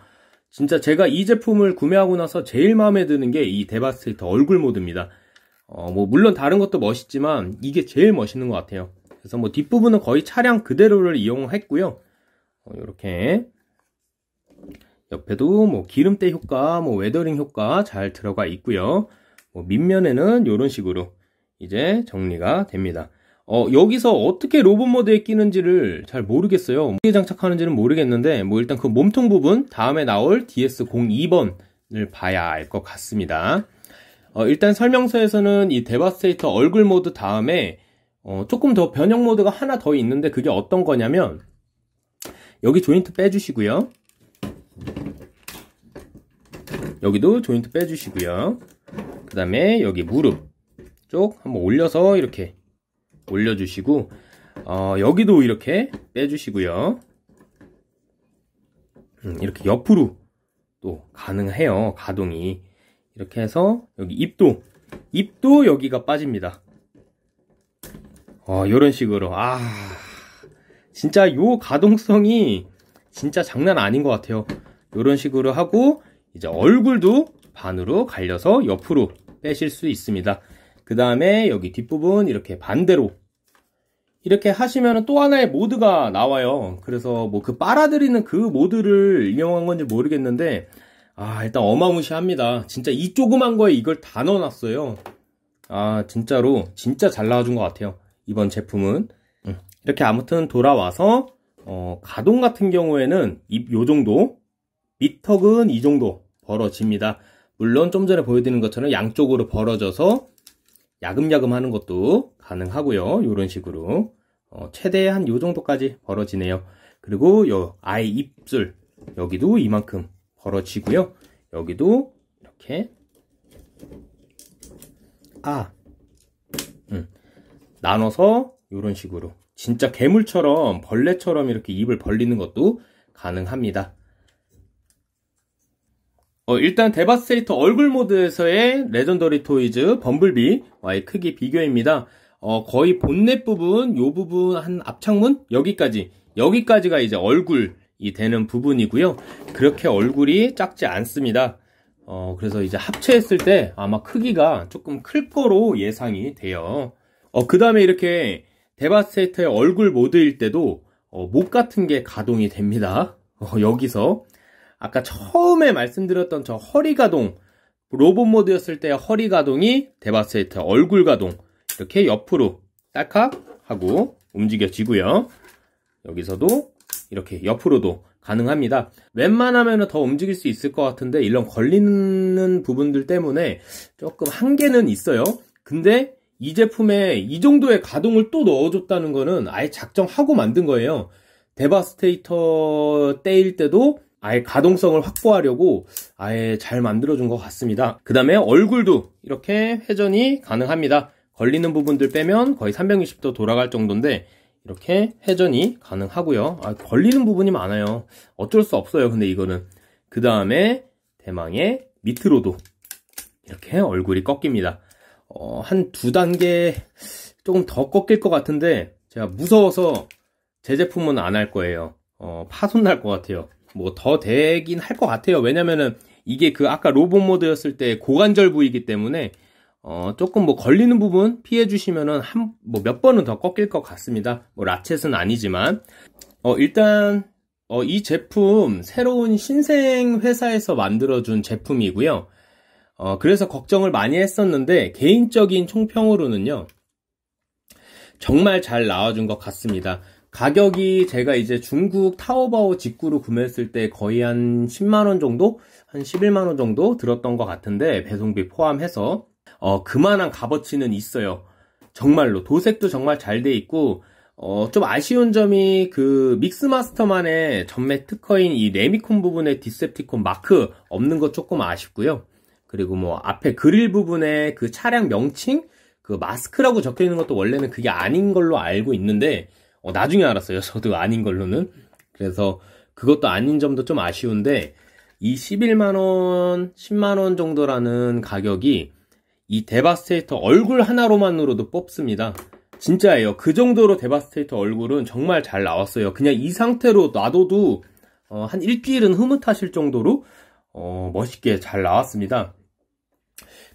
진짜 제가 이 제품을 구매하고 나서 제일 마음에 드는 게 이 데바스테이터 얼굴 모드입니다. 어, 뭐 물론 다른 것도 멋있지만 이게 제일 멋있는 것 같아요. 그래서 뭐 뒷부분은 거의 차량 그대로를 이용했고요. 어, 이렇게 옆에도 뭐 기름때 효과, 뭐 웨더링 효과 잘 들어가 있고요. 뭐 밑면에는 이런 식으로 이제 정리가 됩니다. 어, 여기서 어떻게 로봇 모드에 끼는지를 잘 모르겠어요. 어떻게 장착하는지는 모르겠는데 뭐 일단 그 몸통 부분 다음에 나올 DS02번을 봐야 알 것 같습니다. 어, 일단 설명서에서는 이 데바스테이터 얼굴 모드 다음에 어, 조금 더 변형 모드가 하나 더 있는데 그게 어떤 거냐면 여기 조인트 빼주시고요. 여기도 조인트 빼주시고요. 그 다음에 여기 무릎 쪽 한번 올려서 이렇게 올려주시고 어, 여기도 이렇게 빼주시고요. 음, 이렇게 옆으로 또 가능해요. 가동이. 이렇게 해서 여기 입도 입도 여기가 빠집니다. 어, 이런 식으로 아 진짜 요 가동성이 진짜 장난 아닌 것 같아요. 이런 식으로 하고 이제 얼굴도 반으로 갈려서 옆으로 빼실 수 있습니다. 그 다음에 여기 뒷부분 이렇게 반대로 이렇게 하시면 또 하나의 모드가 나와요. 그래서 뭐 그 빨아들이는 그 모드를 이용한 건지 모르겠는데 아 일단 어마무시합니다. 진짜 이 조그만 거에 이걸 다 넣어놨어요. 아 진짜로 진짜 잘 나와준 것 같아요. 이번 제품은 음. 이렇게 아무튼 돌아와서 어, 가동 같은 경우에는 입 요 정도 밑턱은 이 정도 벌어집니다. 물론 좀 전에 보여드린 것처럼 양쪽으로 벌어져서 야금야금 하는 것도 가능하고요. 이런 식으로 어, 최대 한요 정도까지 벌어지네요. 그리고 요 아이 입술 여기도 이만큼 벌어지고요. 여기도 이렇게 아 음, 나눠서 이런 식으로 진짜 괴물처럼 벌레처럼 이렇게 입을 벌리는 것도 가능합니다. 어, 일단 데바스테이터 얼굴 모드에서의 레전더리 토이즈 범블비와의 크기 비교입니다. 어, 거의 본넷 부분, 요 부분 한 앞창문 여기까지 여기까지가 이제 얼굴이 되는 부분이고요. 그렇게 얼굴이 작지 않습니다. 어, 그래서 이제 합체했을 때 아마 크기가 조금 클 거로 예상이 돼요. 어, 그 다음에 이렇게 데바스테이터의 얼굴 모드일 때도 어, 목 같은 게 가동이 됩니다. 어, 여기서 아까 처음에 말씀드렸던 저 허리 가동 로봇 모드였을 때 허리 가동이 데바스테이터 얼굴 가동 이렇게 옆으로 딸칵 하고 움직여지고요. 여기서도 이렇게 옆으로도 가능합니다. 웬만하면 더 움직일 수 있을 것 같은데 이런 걸리는 부분들 때문에 조금 한계는 있어요. 근데 이 제품에 이 정도의 가동을 또 넣어줬다는 거는 아예 작정하고 만든 거예요. 데바스테이터 때일 때도 아예 가동성을 확보하려고 아예 잘 만들어준 것 같습니다. 그 다음에 얼굴도 이렇게 회전이 가능합니다. 걸리는 부분들 빼면 거의 360도 돌아갈 정도인데 이렇게 회전이 가능하고요. 아, 걸리는 부분이 많아요. 어쩔 수 없어요. 근데 이거는 그 다음에 대망의 밑으로도 이렇게 얼굴이 꺾입니다. 어, 한 두 단계 조금 더 꺾일 것 같은데 제가 무서워서 제 제품은 안 할 거예요. 어, 파손 날 것 같아요. 뭐 더 되긴 할 것 같아요. 왜냐면은 이게 그 아까 로봇 모드였을 때 고관절 부위이기 때문에 어, 조금 뭐 걸리는 부분 피해 주시면은 한, 뭐 몇 번은 더 꺾일 것 같습니다. 뭐 라쳇은 아니지만. 어, 일단, 어, 이 제품 새로운 신생 회사에서 만들어준 제품이고요. 어, 그래서 걱정을 많이 했었는데 개인적인 총평으로는요. 정말 잘 나와준 것 같습니다. 가격이 제가 이제 중국 타오바오 직구로 구매했을 때 거의 한 10만원 정도? 한 11만원 정도 들었던 것 같은데 배송비 포함해서 어, 그만한 값어치는 있어요. 정말로 도색도 정말 잘 돼 있고 어, 좀 아쉬운 점이 그 믹스마스터만의 전매 특허인 이 레미콘 부분에 디셉티콘 마크 없는 것 조금 아쉽고요. 그리고 뭐 앞에 그릴 부분에 그 차량 명칭 그 마스크라고 적혀 있는 것도 원래는 그게 아닌 걸로 알고 있는데 어, 나중에 알았어요. *laughs* 저도 아닌 걸로는. 그래서 그것도 아닌 점도 좀 아쉬운데 이 11만 원, 10만 원 정도라는 가격이 이 데바스테이터 얼굴 하나로만으로도 뽑습니다. 진짜예요. 그 정도로 데바스테이터 얼굴은 정말 잘 나왔어요. 그냥 이 상태로 놔둬도 어, 한 일주일은 흐뭇하실 정도로 어, 멋있게 잘 나왔습니다.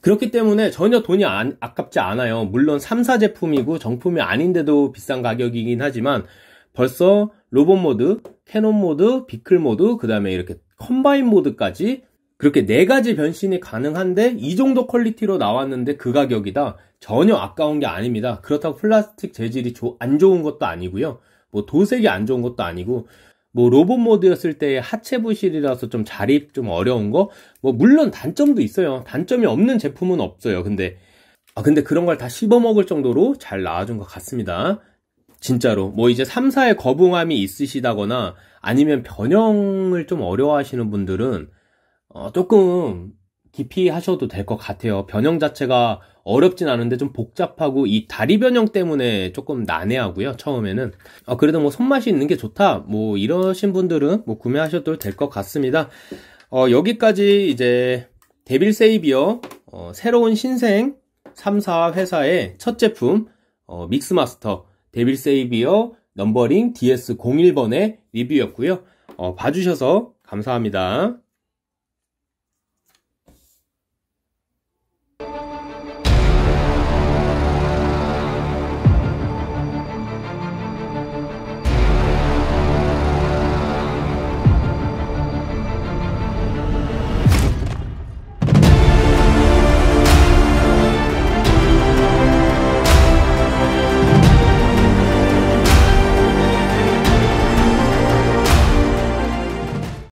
그렇기 때문에 전혀 돈이 안, 아깝지 않아요. 물론 3사 제품이고 정품이 아닌데도 비싼 가격이긴 하지만 벌써 로봇 모드, 캐논 모드, 비클 모드, 그 다음에 이렇게 컴바인 모드까지 그렇게 네 가지 변신이 가능한데 이 정도 퀄리티로 나왔는데 그 가격이다. 전혀 아까운 게 아닙니다. 그렇다고 플라스틱 재질이 안 좋은 것도 아니고요. 뭐 도색이 안 좋은 것도 아니고 뭐 로봇 모드였을 때 하체 부실이라서 좀 자립 좀 어려운 거 뭐 물론 단점도 있어요. 단점이 없는 제품은 없어요. 근데 아 근데 그런 걸 다 씹어 먹을 정도로 잘 나와준 것 같습니다. 진짜로 뭐 이제 3사의 거부감이 있으시다거나 아니면 변형을 좀 어려워하시는 분들은 어, 조금 깊이 하셔도 될 것 같아요. 변형 자체가 어렵진 않은데 좀 복잡하고 이 다리 변형 때문에 조금 난해하고요. 처음에는 어, 그래도 뭐 손맛이 있는 게 좋다 뭐 이러신 분들은 뭐 구매하셔도 될 것 같습니다. 어, 여기까지 이제 데빌 세이비어 어, 새로운 신생 3사 회사의 첫 제품 어, 믹스마스터 데빌 세이비어 넘버링 DS01번의 리뷰였고요. 어, 봐주셔서 감사합니다.